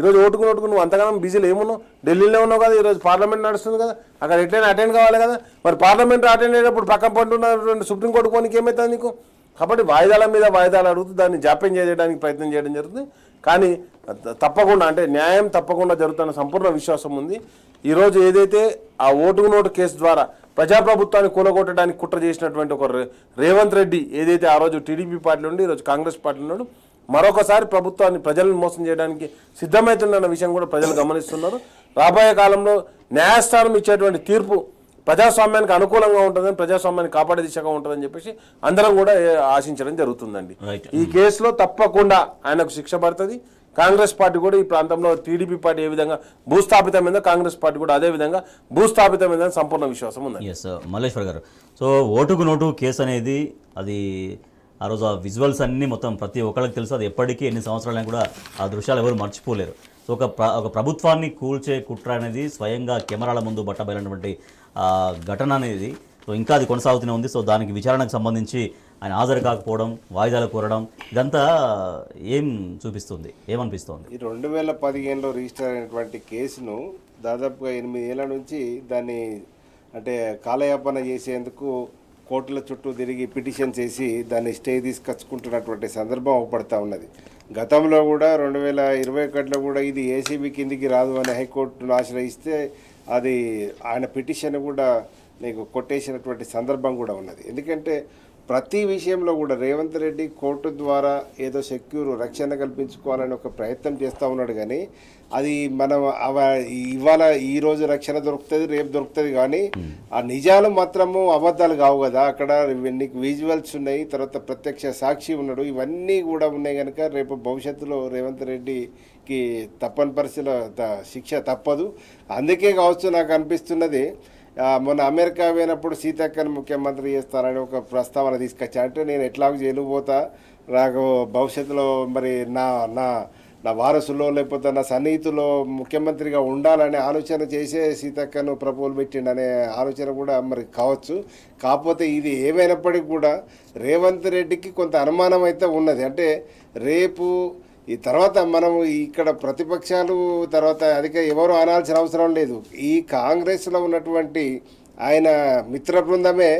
S2: ఈరోజు ఓటుకుని ఓటుకు నువ్వు అంతగానం బిజీలు ఏమున్నావు ఢిల్లీలో ఉన్నావు కదా ఈరోజు పార్లమెంట్ నడుస్తుంది కదా అక్కడ ఎట్లయినా అటెండ్ కావాలి కదా మరి పార్లమెంట్ అటెండ్ అయినప్పుడు పక్కన పడుతున్నటువంటి సుప్రీంకోర్టు పోనీకి ఏమవుతుంది నీకు కాబట్టి వాయిదాల మీద వాయిదాలు అడుగుతూ దాన్ని జాప్యం చేయడానికి ప్రయత్నం చేయడం జరుగుతుంది కానీ తప్పకుండా అంటే న్యాయం తప్పకుండా జరుగుతున్న సంపూర్ణ విశ్వాసం ఉంది ఈరోజు ఏదైతే ఆ ఓటుకు నోటు కేసు ద్వారా ప్రజాప్రభుత్వాన్ని కూలగొట్టడానికి కుట్ర చేసినటువంటి ఒక రేవంత్ రెడ్డి ఏదైతే ఆ రోజు టీడీపీ పార్టీలో ఉండి ఈరోజు కాంగ్రెస్ పార్టీలో ఉన్నాడు మరొకసారి ప్రభుత్వాన్ని ప్రజలను మోసం చేయడానికి సిద్ధమవుతుందన్న విషయం కూడా ప్రజలు గమనిస్తున్నారు రాబోయే కాలంలో న్యాయస్థానం ఇచ్చేటువంటి తీర్పు ప్రజాస్వామ్యానికి అనుకూలంగా ఉంటుందని ప్రజాస్వామ్యాన్ని కాపాడే దిశగా ఉంటుందని చెప్పేసి అందరం కూడా ఆశించడం జరుగుతుందండి ఈ కేసులో తప్పకుండా ఆయనకు శిక్ష పడుతుంది కాంగ్రెస్ పార్టీ కూడా ఈ ప్రాంతంలో టీడీపీ పార్టీ ఏ విధంగా భూస్థాపితమైందో కాంగ్రెస్ పార్టీ కూడా అదే విధంగా భూస్థాపితమైందని సంపూర్ణ విశ్వాసం ఉంది
S1: ఎస్ మల్లేశ్వర్ గారు సో ఓటుకు నోటు కేసు అనేది అది ఆ రోజు ఆ విజువల్స్ అన్నీ మొత్తం ప్రతి ఒక్కళ్ళకి తెలుసు అది ఎప్పటికీ ఎన్ని సంవత్సరాలైనా కూడా ఆ దృశ్యాలు ఎవరు మర్చిపోలేరు సో ఒక ఒక ప్రభుత్వాన్ని కూల్చే కుట్ర అనేది స్వయంగా కెమెరాల ముందు బట్టబయలైనటువంటి ఘటన అనేది సో ఇంకా అది కొనసాగుతూనే ఉంది సో దానికి విచారణకు సంబంధించి ఆయన హాజరు కాకపోవడం వాయిదాలు కోరడం ఇదంతా ఏం చూపిస్తుంది ఏమనిపిస్తుంది
S3: ఈ రెండు వేల పదిహేనులో రిజిస్టర్ అయినటువంటి కేసును దాదాపుగా ఎనిమిది ఏళ్ళ నుంచి దాన్ని అంటే కాలయాపన చేసేందుకు కోర్టుల చుట్టూ తిరిగి పిటిషన్ చేసి దాన్ని స్టే తీసుకొచ్చుకుంటున్నటువంటి సందర్భం అవపడతా ఉన్నది గతంలో కూడా రెండు వేల ఇరవై ఒకటిలో కూడా ఇది ఏసీబీ కిందికి రాదు అని హైకోర్టును ఆశ్రయిస్తే అది ఆయన పిటిషన్ కూడా నీకు కొట్టేసినటువంటి సందర్భం కూడా ఉన్నది ఎందుకంటే ప్రతి విషయంలో కూడా రేవంత్ రెడ్డి కోర్టు ద్వారా ఏదో సెక్యూర్ రక్షణ కల్పించుకోవాలని ఒక ప్రయత్నం చేస్తూ ఉన్నాడు కానీ అది మనం అవ ఇవాళ ఈ రోజు రక్షణ దొరుకుతుంది రేపు దొరుకుతుంది కానీ ఆ నిజాలు మాత్రము అబద్ధాలు కావు కదా అక్కడ నీకు విజువల్స్ ఉన్నాయి తర్వాత ప్రత్యక్ష సాక్షి ఉన్నాడు ఇవన్నీ కూడా ఉన్నాయి కనుక రేపు భవిష్యత్తులో రేవంత్ రెడ్డికి తప్పని పరిస్థితుల శిక్ష తప్పదు అందుకే కావచ్చు నాకు అనిపిస్తున్నది మొన్న అమెరికా పోయినప్పుడు సీతక్కని ముఖ్యమంత్రి చేస్తారని ఒక ప్రస్తావన అంటే నేను ఎట్లాగో జైలు పోతా నాకు భవిష్యత్తులో మరి నా నా నా వారసులో లేకపోతే నా సన్నిహితులో ముఖ్యమంత్రిగా ఉండాలనే ఆలోచన చేసే సీతక్కను పెట్టిండి అనే ఆలోచన కూడా మరి కావచ్చు కాకపోతే ఇది ఏమైనప్పటికీ కూడా రేవంత్ రెడ్డికి కొంత అనుమానం అయితే ఉన్నది అంటే రేపు ఈ తర్వాత మనం ఇక్కడ ప్రతిపక్షాలు తర్వాత అధిక ఎవరు అనాల్సిన అవసరం లేదు ఈ కాంగ్రెస్లో ఉన్నటువంటి ఆయన మిత్ర బృందమే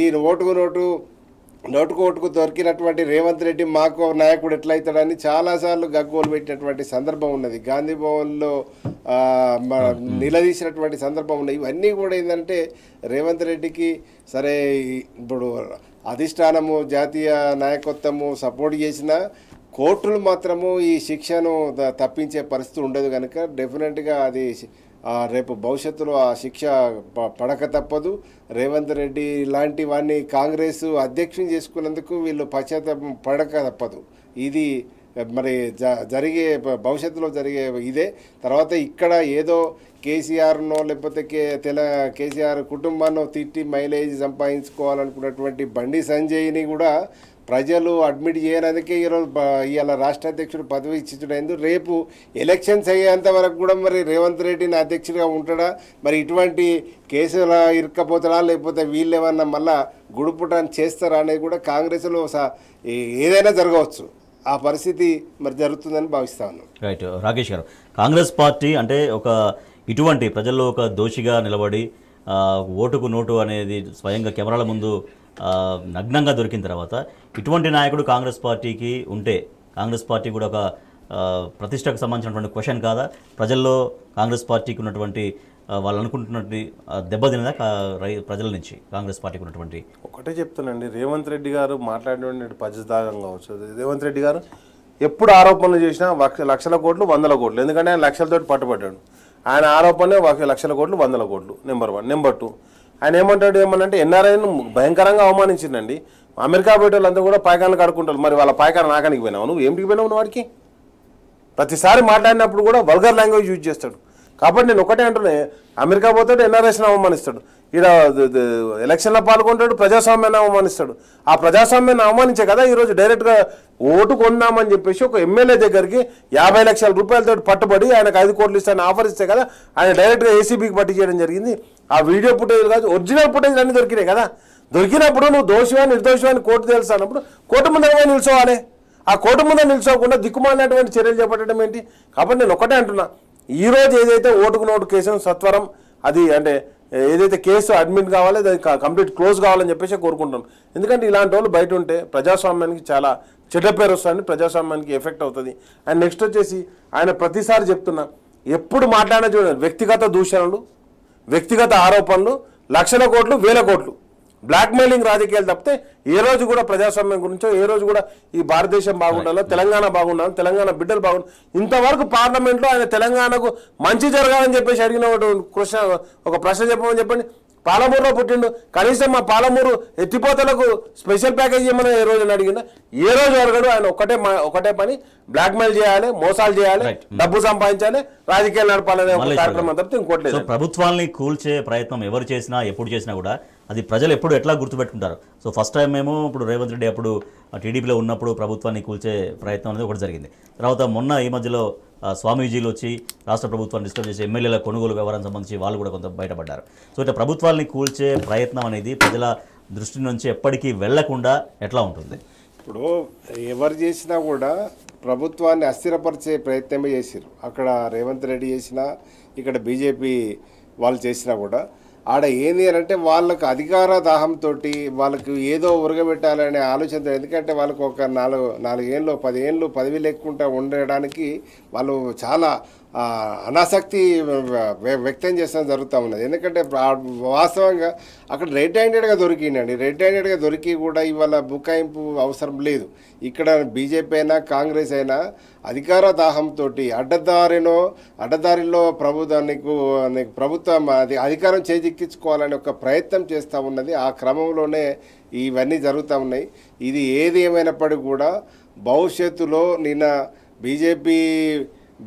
S3: ఈ ఓటుకు నోటు నోటుకు ఓటుకు దొరికినటువంటి రేవంత్ రెడ్డి మాకు నాయకుడు ఎట్లయితాడని చాలాసార్లు గగ్గోలు పెట్టినటువంటి సందర్భం ఉన్నది గాంధీ భవన్లో నిలదీసినటువంటి సందర్భం ఉన్నది ఇవన్నీ కూడా ఏంటంటే రేవంత్ రెడ్డికి సరే ఇప్పుడు అధిష్టానము జాతీయ నాయకత్వము సపోర్ట్ చేసినా కోర్టులు మాత్రము ఈ శిక్షను తప్పించే పరిస్థితి ఉండదు కనుక డెఫినెట్గా అది రేపు భవిష్యత్తులో ఆ శిక్ష పడక తప్పదు రేవంత్ రెడ్డి ఇలాంటి వాడిని కాంగ్రెస్ అధ్యక్షం చేసుకున్నందుకు వీళ్ళు పశ్చాత్తాపం పడక తప్పదు ఇది మరి జ జరిగే భవిష్యత్తులో జరిగే ఇదే తర్వాత ఇక్కడ ఏదో కేసీఆర్నో లేకపోతే కే తెల కేసీఆర్ కుటుంబాన్నో తిట్టి మైలేజ్ సంపాదించుకోవాలనుకున్నటువంటి బండి సంజయ్ని కూడా ప్రజలు అడ్మిట్ చేయనందుకే ఈరోజు ఇవాళ రాష్ట్ర అధ్యక్షుడు పదవి ఇచ్చినందుకు రేపు ఎలక్షన్స్ అయ్యేంత వరకు కూడా మరి రేవంత్ రెడ్డిని అధ్యక్షుడిగా ఉంటాడా మరి ఇటువంటి కేసుల ఇరుక్కపోతాడా లేకపోతే వీళ్ళు ఏమన్నా మళ్ళా గుడుపుటాన్ని చేస్తారా అనేది కూడా కాంగ్రెస్లో ఏదైనా జరగవచ్చు ఆ పరిస్థితి మరి జరుగుతుందని భావిస్తా ఉన్నాం
S1: రైట్ రాకేష్ గారు కాంగ్రెస్ పార్టీ అంటే ఒక ఇటువంటి ప్రజల్లో ఒక దోషిగా నిలబడి ఓటుకు నోటు అనేది స్వయంగా కెమెరాల ముందు నగ్నంగా దొరికిన తర్వాత ఇటువంటి నాయకుడు కాంగ్రెస్ పార్టీకి ఉంటే కాంగ్రెస్ పార్టీ కూడా ఒక ప్రతిష్టకు సంబంధించినటువంటి క్వశ్చన్ కాదా ప్రజల్లో కాంగ్రెస్ పార్టీకి ఉన్నటువంటి వాళ్ళు అనుకుంటున్నటువంటి దెబ్బతినదా ప్రజల నుంచి కాంగ్రెస్ పార్టీకి ఉన్నటువంటి
S2: ఒకటే చెప్తానండి రేవంత్ రెడ్డి గారు మాట్లాడినటువంటి పచ్చదాగం కావచ్చు రేవంత్ రెడ్డి గారు ఎప్పుడు ఆరోపణలు చేసినా లక్షల కోట్లు వందల కోట్లు ఎందుకంటే ఆయన లక్షలతోటి పట్టుబడ్డాడు ఆయన ఆరోపణలే లక్షల కోట్లు వందల కోట్లు నెంబర్ వన్ నెంబర్ టూ ఆయన ఏమంటాడు ఏమనంటే ఎన్ఆర్ఐను భయంకరంగా అవమానించిందండి అమెరికా పోయేటోళ్ళంతా కూడా పాయకాలను కడుకుంటారు మరి వాళ్ళ పాయకాన్ని నాకానికి పోయినావు నువ్వు ఏంటికి పోయినావు వాడికి ప్రతిసారి మాట్లాడినప్పుడు కూడా వల్గర్ లాంగ్వేజ్ యూజ్ చేస్తాడు కాబట్టి నేను ఒకటే అంటున్నా అమెరికా పోతాడు ఎన్ఆర్ఎస్ని అవమానిస్తాడు ఈడ ఎలక్షన్లో పాల్గొంటాడు ప్రజాస్వామ్యాన్ని అవమానిస్తాడు ఆ ప్రజాస్వామ్యాన్ని అవమానించే కదా ఈరోజు డైరెక్ట్గా ఓటు కొందామని చెప్పేసి ఒక ఎమ్మెల్యే దగ్గరికి యాభై లక్షల రూపాయలతో పట్టుబడి ఆయనకు ఐదు కోట్లు ఇస్తాను ఆఫర్ ఇస్తే కదా ఆయన డైరెక్ట్గా ఏసీబీకి పట్టి చేయడం జరిగింది ఆ వీడియో ఫుటేజ్ కాదు ఒరిజినల్ ఫుటేజ్ అన్ని దొరికినాయి కదా దొరికినప్పుడు నువ్వు దోషమని నిర్దోషమని కోర్టు తెలుసు అన్నప్పుడు కోర్టు ఏమైనా నిల్చోవాలి ఆ కోర్టు ముందర నిల్చోకుండా దిక్కుమాలినటువంటి చర్యలు చేపట్టడం ఏంటి కాబట్టి నేను ఒకటే అంటున్నా ఈరోజు ఏదైతే ఓటుకు నోటు కేసును సత్వరం అది అంటే ఏదైతే కేసు అడ్మిట్ కావాలి అది కంప్లీట్ క్లోజ్ కావాలని చెప్పేసి కోరుకుంటాం ఎందుకంటే ఇలాంటి వాళ్ళు బయట ఉంటే ప్రజాస్వామ్యానికి చాలా చెడ్డ పేరు వస్తుంది ప్రజాస్వామ్యానికి ఎఫెక్ట్ అవుతుంది అండ్ నెక్స్ట్ వచ్చేసి ఆయన ప్రతిసారి చెప్తున్నా ఎప్పుడు మాట్లాడినా చూడండి వ్యక్తిగత దూషణలు వ్యక్తిగత ఆరోపణలు లక్షల కోట్లు వేల కోట్లు బ్లాక్మెయిలింగ్ రాజకీయాలు తప్పితే ఏ రోజు కూడా ప్రజాస్వామ్యం గురించో ఏ రోజు కూడా ఈ భారతదేశం బాగుండాలో తెలంగాణ బాగుండాలి తెలంగాణ బిడ్డలు బాగుండాలి ఇంతవరకు పార్లమెంట్లో ఆయన తెలంగాణకు మంచి జరగాలని చెప్పేసి అడిగిన ఒక ప్రశ్న ఒక ప్రశ్న చెప్పమని చెప్పండి పాలమూరులో పుట్టిండు కనీసం మా పాలమూరు ఎత్తిపోతలకు స్పెషల్ ప్యాకేజ్ ఇవ్వమని ఏ రోజు అడిగిన ఏ రోజు అడగడు ఆయన ఒకటే ఒకటే పని బ్లాక్మెయిల్ చేయాలి మోసాలు చేయాలి డబ్బు hmm. సంపాదించాలి రాజకీయాలు నడపాలనే కార్యక్రమం తప్ప ఇంకోటి
S1: లేదు కూల్చే ప్రయత్నం ఎవరు చేసినా ఎప్పుడు చేసినా కూడా అది ప్రజలు ఎప్పుడు ఎట్లా గుర్తుపెట్టుకుంటారు సో ఫస్ట్ టైం మేము ఇప్పుడు రేవంత్ రెడ్డి అప్పుడు టీడీపీలో ఉన్నప్పుడు ప్రభుత్వాన్ని కూల్చే ప్రయత్నం అనేది ఒకటి జరిగింది తర్వాత మొన్న ఈ మధ్యలో స్వామీజీలు వచ్చి రాష్ట్ర ప్రభుత్వాన్ని డిస్టర్బ్ చేసి ఎమ్మెల్యేల కొనుగోలు వ్యవహారానికి సంబంధించి వాళ్ళు కూడా కొంత బయటపడ్డారు సో ఇట్లా ప్రభుత్వాల్ని కూల్చే ప్రయత్నం అనేది ప్రజల దృష్టి నుంచి ఎప్పటికీ వెళ్లకుండా ఎట్లా ఉంటుంది
S3: ఇప్పుడు ఎవరు చేసినా కూడా ప్రభుత్వాన్ని అస్థిరపరిచే ప్రయత్నమే చేశారు అక్కడ రేవంత్ రెడ్డి చేసినా ఇక్కడ బీజేపీ వాళ్ళు చేసినా కూడా ఆడ ఏంది అని అంటే వాళ్ళకు అధికార దాహంతో వాళ్ళకి ఏదో ఉరగబెట్టాలనే ఆలోచనతో ఎందుకంటే వాళ్ళకు ఒక నాలుగు నాలుగేళ్ళు పదేళ్ళు పదవి లేకుండా ఉండడానికి వాళ్ళు చాలా అనాసక్తి వ్యక్తం చేస్తాం జరుగుతూ ఉన్నది ఎందుకంటే వాస్తవంగా అక్కడ రెడ్ హ్యాండెడ్గా దొరికిందండి రెడ్ హ్యాండెడ్గా దొరికి కూడా ఇవాళ బుకాయింపు అవసరం లేదు ఇక్కడ బీజేపీ అయినా కాంగ్రెస్ అయినా అధికార దాహంతో అడ్డదారిలో అడ్డదారిలో ప్రభుత్వానికి ప్రభుత్వం అది అధికారం చేజిక్కించుకోవాలని ఒక ప్రయత్నం చేస్తూ ఉన్నది ఆ క్రమంలోనే ఇవన్నీ జరుగుతూ ఉన్నాయి ఇది ఏది ఏమైనప్పటికీ కూడా భవిష్యత్తులో నిన్న బీజేపీ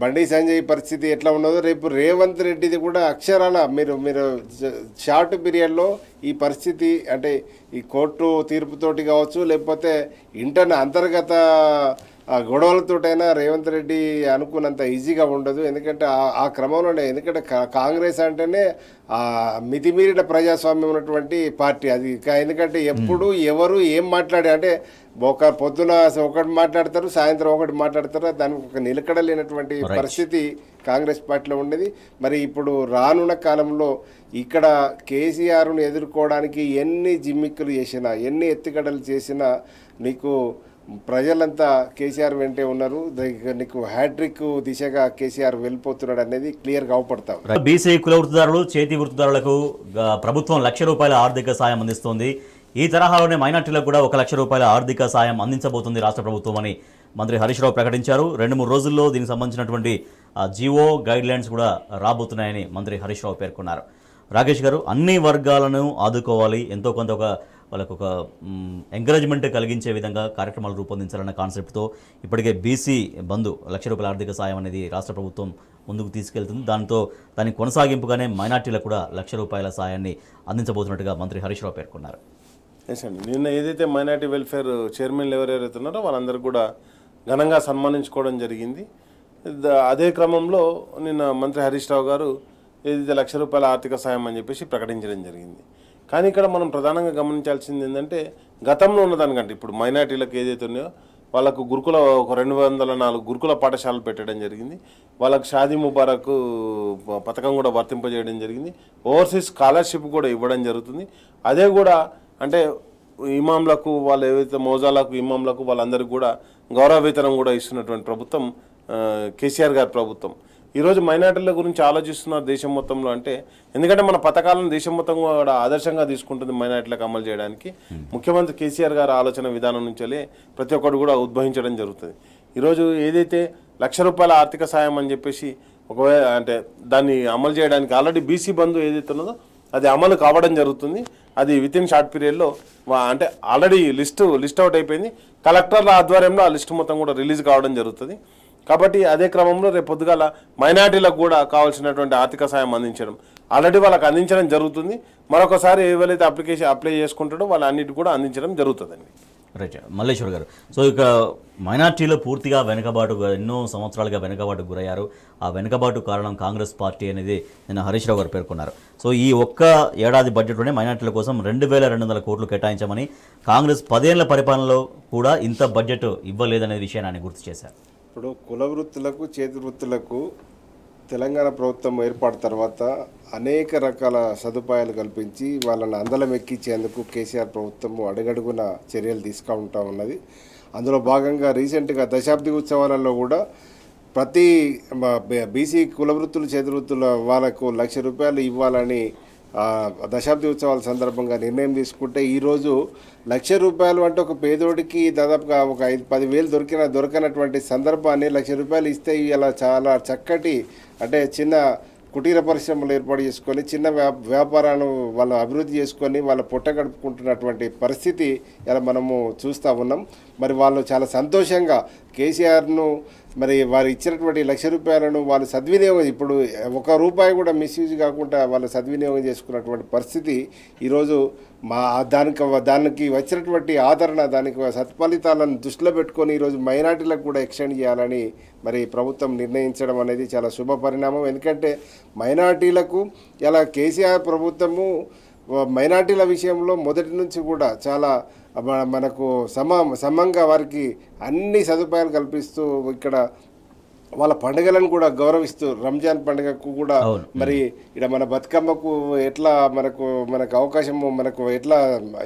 S3: బండి సంజయ్ పరిస్థితి ఎట్లా ఉన్నదో రేపు రేవంత్ రెడ్డిది కూడా అక్షరాల మీరు మీరు షార్ట్ పీరియడ్లో ఈ పరిస్థితి అంటే ఈ కోర్టు తీర్పుతోటి కావచ్చు లేకపోతే ఇంటర్న అంతర్గత ఆ గొడవలతోటైనా రేవంత్ రెడ్డి అనుకున్నంత ఈజీగా ఉండదు ఎందుకంటే ఆ క్రమంలోనే ఎందుకంటే కాంగ్రెస్ అంటేనే మితిమీరిన ప్రజాస్వామ్యం ఉన్నటువంటి పార్టీ అది ఎందుకంటే ఎప్పుడు ఎవరు ఏం మాట్లాడే అంటే ఒక పొద్దున ఒకటి మాట్లాడతారు సాయంత్రం ఒకటి మాట్లాడతారు దానికి ఒక నిలకడ లేనటువంటి పరిస్థితి కాంగ్రెస్ పార్టీలో ఉండేది మరి ఇప్పుడు రానున్న కాలంలో ఇక్కడ కేసీఆర్ను ఎదుర్కోవడానికి ఎన్ని జిమ్మిక్కులు చేసినా ఎన్ని ఎత్తుగడలు చేసినా నీకు ప్రజలంతా కేసీఆర్ వెంటే ఉన్నారు నీకు హ్యాట్రిక్ దిశగా కేసీఆర్ వెళ్ళిపోతున్నాడు అనేది క్లియర్గా అవపడతాం
S1: బీసీ కుల వృత్తిదారులు చేతి వృత్తిదారులకు ప్రభుత్వం లక్ష రూపాయల ఆర్థిక సాయం అందిస్తోంది ఈ తరహాలోనే మైనార్టీలకు కూడా ఒక లక్ష రూపాయల ఆర్థిక సాయం అందించబోతుంది రాష్ట్ర ప్రభుత్వం అని మంత్రి హరీష్ రావు ప్రకటించారు రెండు మూడు రోజుల్లో దీనికి సంబంధించినటువంటి జివో గైడ్లైన్స్ కూడా రాబోతున్నాయని మంత్రి హరీష్ రావు పేర్కొన్నారు రాకేష్ గారు అన్ని వర్గాలను ఆదుకోవాలి ఎంతో కొంత ఒక వాళ్ళకు ఒక ఎంకరేజ్మెంట్ కలిగించే విధంగా కార్యక్రమాలు రూపొందించాలన్న కాన్సెప్ట్తో ఇప్పటికే బీసీ బంధు లక్ష రూపాయల ఆర్థిక సాయం అనేది రాష్ట్ర ప్రభుత్వం ముందుకు తీసుకెళ్తుంది దాంతో దాని కొనసాగింపుగానే మైనార్టీలకు కూడా లక్ష రూపాయల సాయాన్ని అందించబోతున్నట్టుగా మంత్రి హరీష్ రావు పేర్కొన్నారు
S2: నిన్న ఏదైతే మైనార్టీ వెల్ఫేర్ చైర్మన్లు ఎవరెవరైతే ఉన్నారో వాళ్ళందరూ కూడా ఘనంగా సన్మానించుకోవడం జరిగింది అదే క్రమంలో నిన్న మంత్రి హరీష్ రావు గారు ఏదైతే లక్ష రూపాయల ఆర్థిక సాయం అని చెప్పేసి ప్రకటించడం జరిగింది కానీ ఇక్కడ మనం ప్రధానంగా గమనించాల్సింది ఏంటంటే గతంలో ఉన్నదానికంటే ఇప్పుడు మైనార్టీలకు ఏదైతే ఉన్నాయో వాళ్ళకు గురుకుల ఒక రెండు వందల నాలుగు గురుకుల పాఠశాలలు పెట్టడం జరిగింది వాళ్ళకు షాదీ ముబారక్ పథకం కూడా వర్తింపజేయడం జరిగింది ఓవర్సీస్ స్కాలర్షిప్ కూడా ఇవ్వడం జరుగుతుంది అదే కూడా అంటే ఇమాంలకు వాళ్ళు ఏవైతే మోజాలకు ఇమాంలకు వాళ్ళందరికీ కూడా గౌరవ వేతనం కూడా ఇస్తున్నటువంటి ప్రభుత్వం కేసీఆర్ గారి ప్రభుత్వం ఈరోజు మైనార్టీల గురించి ఆలోచిస్తున్నారు దేశం మొత్తంలో అంటే ఎందుకంటే మన పథకాలను దేశం మొత్తం కూడా ఆదర్శంగా తీసుకుంటుంది మైనార్టీలకు అమలు చేయడానికి ముఖ్యమంత్రి కేసీఆర్ గారు ఆలోచన విధానం నుంచే ప్రతి ఒక్కరు కూడా ఉద్భవించడం జరుగుతుంది ఈరోజు ఏదైతే లక్ష రూపాయల ఆర్థిక సాయం అని చెప్పేసి ఒకవేళ అంటే దాన్ని అమలు చేయడానికి ఆల్రెడీ బీసీ బంధు ఏదైతే ఉన్నదో అది అమలు కావడం జరుగుతుంది అది విత్ ఇన్ షార్ట్ పీరియడ్లో అంటే ఆల్రెడీ లిస్టు లిస్ట్ అవుట్ అయిపోయింది కలెక్టర్ల ఆధ్వర్యంలో ఆ లిస్ట్ మొత్తం కూడా రిలీజ్ కావడం జరుగుతుంది కాబట్టి అదే క్రమంలో రేపు పొద్దుగాల మైనార్టీలకు కూడా కావాల్సినటువంటి ఆర్థిక సాయం అందించడం ఆల్రెడీ వాళ్ళకి అందించడం జరుగుతుంది మరొకసారి ఏవైతే అప్లికేషన్ అప్లై చేసుకుంటాడో అన్నిటి కూడా అందించడం జరుగుతుందండి
S1: రైట్ మల్లేశ్వర్ గారు సో ఇక మైనార్టీలో పూర్తిగా వెనుకబాటు ఎన్నో సంవత్సరాలుగా వెనుకబాటు గురయ్యారు ఆ వెనుకబాటు కారణం కాంగ్రెస్ పార్టీ అనేది నిన్న హరీష్ రావు గారు పేర్కొన్నారు సో ఈ ఒక్క ఏడాది బడ్జెట్లోనే మైనార్టీల కోసం రెండు వేల రెండు వందల కోట్లు కేటాయించామని కాంగ్రెస్ పదేళ్ల పరిపాలనలో కూడా ఇంత బడ్జెట్ ఇవ్వలేదనే విషయాన్ని ఆయన గుర్తు చేశారు
S3: ఇప్పుడు కుల వృత్తులకు చేతి వృత్తులకు తెలంగాణ ప్రభుత్వం ఏర్పాటు తర్వాత అనేక రకాల సదుపాయాలు కల్పించి వాళ్ళని అందలం ఎక్కించేందుకు కేసీఆర్ ప్రభుత్వం అడుగడుగున చర్యలు తీసుకుంటూ ఉన్నది అందులో భాగంగా రీసెంట్గా దశాబ్ది ఉత్సవాలలో కూడా ప్రతి బీసీ కుల వృత్తులు చేతి వృత్తుల వాళ్ళకు లక్ష రూపాయలు ఇవ్వాలని దశాబ్ది ఉత్సవాల సందర్భంగా నిర్ణయం తీసుకుంటే ఈరోజు లక్ష రూపాయలు అంటే ఒక పేదోడికి దాదాపుగా ఒక ఐదు పదివేలు దొరికిన దొరకనటువంటి సందర్భాన్ని లక్ష రూపాయలు ఇస్తే ఇలా చాలా చక్కటి అంటే చిన్న కుటీర పరిశ్రమలు ఏర్పాటు చేసుకొని చిన్న వ్యాపారాలను వాళ్ళు అభివృద్ధి చేసుకొని వాళ్ళ పుట్ట గడుపుకుంటున్నటువంటి పరిస్థితి ఇలా మనము చూస్తూ ఉన్నాం మరి వాళ్ళు చాలా సంతోషంగా కేసీఆర్ను మరి వారు ఇచ్చినటువంటి లక్ష రూపాయలను వాళ్ళు సద్వినియోగం ఇప్పుడు ఒక రూపాయి కూడా మిస్యూజ్ కాకుండా వాళ్ళు సద్వినియోగం చేసుకున్నటువంటి పరిస్థితి ఈరోజు మా దానికి దానికి వచ్చినటువంటి ఆదరణ దానికి సత్ఫలితాలను దృష్టిలో పెట్టుకొని ఈరోజు మైనార్టీలకు కూడా ఎక్స్టెండ్ చేయాలని మరి ప్రభుత్వం నిర్ణయించడం అనేది చాలా శుభ పరిణామం ఎందుకంటే మైనార్టీలకు ఇలా కేసీఆర్ ప్రభుత్వము మైనార్టీల విషయంలో మొదటి నుంచి కూడా చాలా మనకు సమ సమంగా వారికి అన్ని సదుపాయాలు కల్పిస్తూ ఇక్కడ వాళ్ళ పండుగలను కూడా గౌరవిస్తూ రంజాన్ పండుగకు కూడా మరి ఇక్కడ మన బతుకమ్మకు ఎట్లా మనకు మనకు అవకాశము మనకు ఎట్లా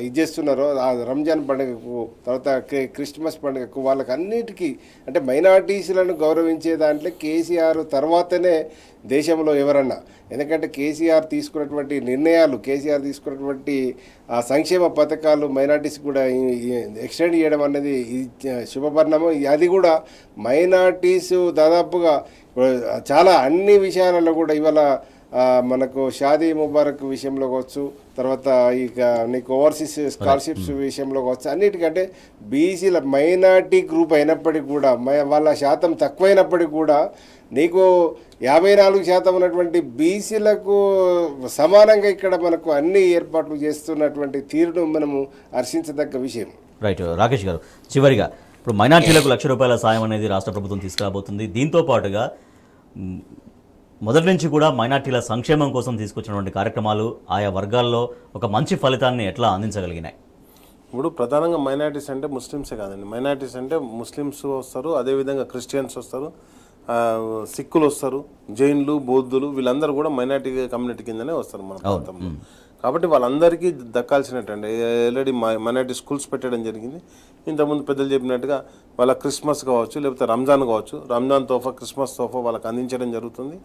S3: ఇచ్చేస్తున్నారో ఆ రంజాన్ పండుగకు తర్వాత క్రిస్మస్ పండుగకు వాళ్ళకి అన్నిటికీ అంటే మైనార్టీస్లను గౌరవించే దాంట్లో కేసీఆర్ తర్వాతనే దేశంలో ఎవరన్నా ఎందుకంటే కేసీఆర్ తీసుకున్నటువంటి నిర్ణయాలు కేసీఆర్ తీసుకున్నటువంటి ఆ సంక్షేమ పథకాలు మైనార్టీస్ కూడా ఎక్స్టెండ్ చేయడం ఇది శుభపరిణామం అది కూడా మైనార్టీస్ దాదాపుగా చాలా అన్ని విషయాలలో కూడా ఇవాళ మనకు షాదీ ముబారక్ విషయంలో కావచ్చు తర్వాత ఇక నీకు ఓవర్సీస్ స్కాలర్షిప్స్ విషయంలో కావచ్చు అన్నిటికంటే బీసీల మైనార్టీ గ్రూప్ అయినప్పటికీ కూడా వాళ్ళ శాతం తక్కువైనప్పటికీ కూడా నీకు యాభై నాలుగు శాతం ఉన్నటువంటి బీసీలకు సమానంగా ఇక్కడ మనకు అన్ని ఏర్పాట్లు చేస్తున్నటువంటి తీరును మనము హర్షించదగ్గ విషయం
S1: రైట్ రాకేష్ గారు చివరిగా ఇప్పుడు మైనార్టీలకు లక్ష రూపాయల సాయం అనేది రాష్ట్ర ప్రభుత్వం తీసుకురాబోతుంది దీంతో పాటుగా మొదటి నుంచి కూడా మైనార్టీల సంక్షేమం కోసం తీసుకొచ్చినటువంటి కార్యక్రమాలు ఆయా వర్గాల్లో ఒక మంచి ఫలితాన్ని ఎట్లా అందించగలిగినాయి
S2: ఇప్పుడు ప్రధానంగా మైనార్టీస్ అంటే ముస్లిమ్సే కాదండి మైనార్టీస్ అంటే ముస్లిమ్స్ వస్తారు అదేవిధంగా క్రిస్టియన్స్ వస్తారు సిక్కులు వస్తారు జైన్లు బౌద్ధులు వీళ్ళందరూ కూడా మైనార్టీ కమ్యూనిటీ కిందనే వస్తారు మన ప్రాంతంలో కాబట్టి వాళ్ళందరికీ దక్కాల్సినటువంటి ఆల్రెడీ మైనార్టీ స్కూల్స్ పెట్టడం జరిగింది ఇంతకుముందు పెద్దలు చెప్పినట్టుగా వాళ్ళ క్రిస్మస్ కావచ్చు లేకపోతే రంజాన్ కావచ్చు రంజాన్ తోఫా క్రిస్మస్ తోఫా వాళ్ళకి అందించడం జరుగుతుంది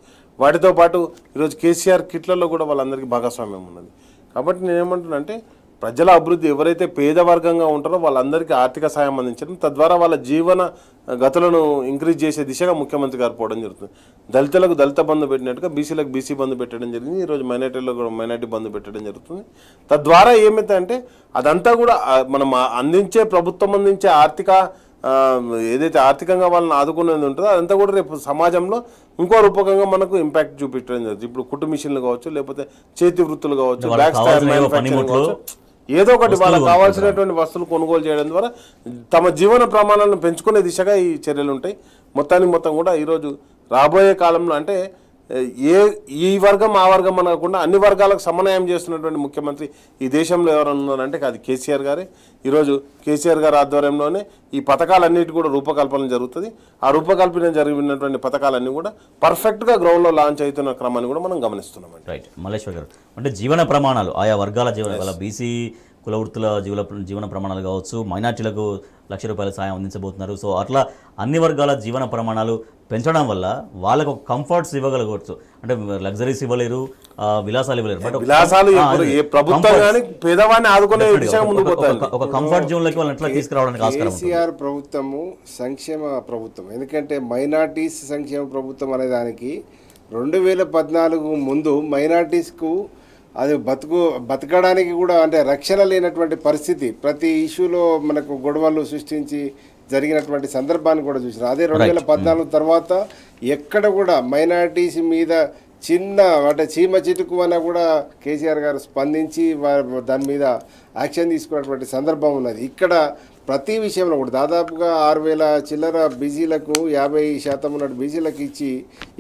S2: వాటితో పాటు ఈరోజు కేసీఆర్ కిట్లలో కూడా వాళ్ళందరికీ భాగస్వామ్యం ఉన్నది కాబట్టి నేనేమంటున్నా అంటే ప్రజల అభివృద్ధి ఎవరైతే పేదవర్గంగా ఉంటారో వాళ్ళందరికీ ఆర్థిక సాయం అందించడం తద్వారా వాళ్ళ జీవన గతులను ఇంక్రీజ్ చేసే దిశగా ముఖ్యమంత్రి గారు పోవడం జరుగుతుంది దళితులకు దళిత బంధు పెట్టినట్టుగా బీసీలకు బీసీ బంధు పెట్టడం జరిగింది ఈరోజు మైనార్టీలకు కూడా మైనార్టీ బంధు పెట్టడం జరుగుతుంది తద్వారా ఏమైతే అదంతా కూడా మనం అందించే ప్రభుత్వం అందించే ఆర్థిక ఏదైతే ఆర్థికంగా వాళ్ళని ఆదుకునేది ఉంటుందో అదంతా కూడా రేపు సమాజంలో ఇంకో రూపకంగా మనకు ఇంపాక్ట్ చూపించడం జరుగుతుంది ఇప్పుడు కుటుంబ మిషన్లు కావచ్చు లేకపోతే చేతి వృత్తులు కావచ్చు బ్యాక్ మ్యానుఫ్యాక్చరింగ్ కావచ్చు ఏదో ఒకటి వాళ్ళకి కావాల్సినటువంటి వస్తువులు కొనుగోలు చేయడం ద్వారా తమ జీవన ప్రమాణాలను పెంచుకునే దిశగా ఈ చర్యలు ఉంటాయి మొత్తానికి మొత్తం కూడా ఈరోజు రాబోయే కాలంలో అంటే ఏ ఈ వర్గం ఆ వర్గం అనకుండా అన్ని వర్గాలకు సమన్వయం చేస్తున్నటువంటి ముఖ్యమంత్రి ఈ దేశంలో ఎవరైనా ఉన్నారంటే అది కేసీఆర్ గారే ఈరోజు కేసీఆర్ గారి ఆధ్వర్యంలోనే ఈ పథకాలన్నిటి కూడా రూపకల్పన జరుగుతుంది ఆ రూపకల్పన జరిగినటువంటి పథకాలన్నీ కూడా పర్ఫెక్ట్గా గ్రౌండ్లో లాంచ్ అవుతున్న క్రమాన్ని కూడా మనం గమనిస్తున్నాం
S1: రైట్ మల్లేశ్వర్ గారు అంటే జీవన ప్రమాణాలు ఆయా వర్గాల జీవన బీసీ కుల వృత్తుల జీవుల జీవన ప్రమాణాలు కావచ్చు మైనార్టీలకు లక్ష రూపాయల సాయం అందించబోతున్నారు సో అట్లా అన్ని వర్గాల జీవన ప్రమాణాలు పెంచడం వల్ల వాళ్ళకు కంఫర్ట్స్ ఇవ్వగలగవచ్చు అంటే లగ్జరీస్ ఇవ్వలేరు విలాసాలు
S2: ఇవ్వలేరు బట్ విలాసాలు ఒక కంఫర్ట్ జోన్లకి వాళ్ళని ఎట్లా తీసుకురావడానికి ఆస్కారం
S3: కేసీఆర్ ప్రభుత్వము సంక్షేమ ప్రభుత్వం ఎందుకంటే మైనార్టీస్ సంక్షేమ ప్రభుత్వం అనే దానికి రెండు వేల పద్నాలుగు ముందు మైనార్టీస్కు అది బతుకు బతకడానికి కూడా అంటే రక్షణ లేనటువంటి పరిస్థితి ప్రతి ఇష్యూలో మనకు గొడవలు సృష్టించి జరిగినటువంటి సందర్భాన్ని కూడా చూసినా అదే రెండు వేల hmm. పద్నాలుగు తర్వాత ఎక్కడ కూడా మైనార్టీస్ మీద చిన్న అంటే చీమ చిటుకు అన్న కూడా కేసీఆర్ గారు స్పందించి దాని మీద యాక్షన్ తీసుకున్నటువంటి సందర్భం ఉన్నది ఇక్కడ ప్రతి విషయంలో కూడా దాదాపుగా ఆరు వేల చిల్లర బీజీలకు యాభై శాతం ఉన్నట్టు బీజీలకు ఇచ్చి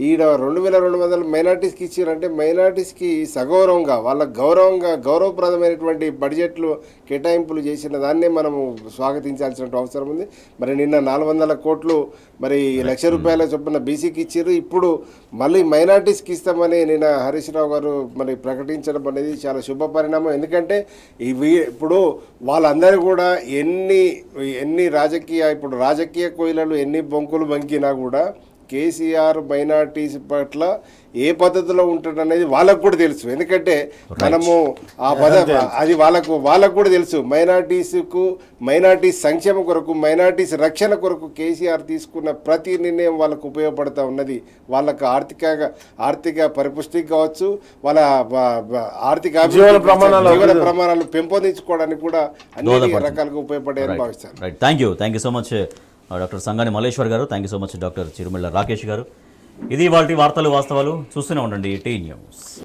S3: ఈడ రెండు వేల రెండు వందల మైనార్టీస్కి ఇచ్చారంటే మైనార్టీస్కి సగౌరవంగా వాళ్ళ గౌరవంగా గౌరవప్రదమైనటువంటి బడ్జెట్లు కేటాయింపులు చేసిన దాన్నే మనము స్వాగతించాల్సిన అవసరం ఉంది మరి నిన్న నాలుగు వందల కోట్లు మరి లక్ష hmm. రూపాయల చొప్పున బీసీకి ఇచ్చారు ఇప్పుడు మళ్ళీ మైనార్టీస్కి ఇస్తామని నిన్న హరీష్ రావు గారు మరి ప్రకటించడం అనేది చాలా శుభ పరిణామం ఎందుకంటే ఇవి ఇప్పుడు వాళ్ళందరూ కూడా ఎన్ని ఎన్ని రాజకీయ ఇప్పుడు రాజకీయ కోయిలలు ఎన్ని బొంకులు బంకినా కూడా కేసీఆర్ మైనార్టీస్ పట్ల ఏ పద్ధతిలో ఉంటాడు అనేది వాళ్ళకు కూడా తెలుసు ఎందుకంటే మనము ఆ పద అది వాళ్ళకు వాళ్ళకు కూడా తెలుసు మైనార్టీస్కు మైనార్టీస్ సంక్షేమం కొరకు మైనార్టీస్ రక్షణ కొరకు కేసీఆర్ తీసుకున్న ప్రతి నిర్ణయం వాళ్ళకు ఉపయోగపడతా ఉన్నది వాళ్ళకు ఆర్థిక ఆర్థిక పరిపుష్టి కావచ్చు వాళ్ళ ఆర్థిక జీవన ప్రమాణాలు పెంపొందించుకోవడానికి కూడా అన్ని రకాలుగా ఉపయోగపడే భావిస్తారు
S1: thank you thank you so much doctor Sangani Malleshwar గారు thank so much doctor Chirumilla Rakesh గారు ఇది వాళ్ళ వార్తలు వాస్తవాలు చూస్తూనే ఉండండి టీ న్యూస్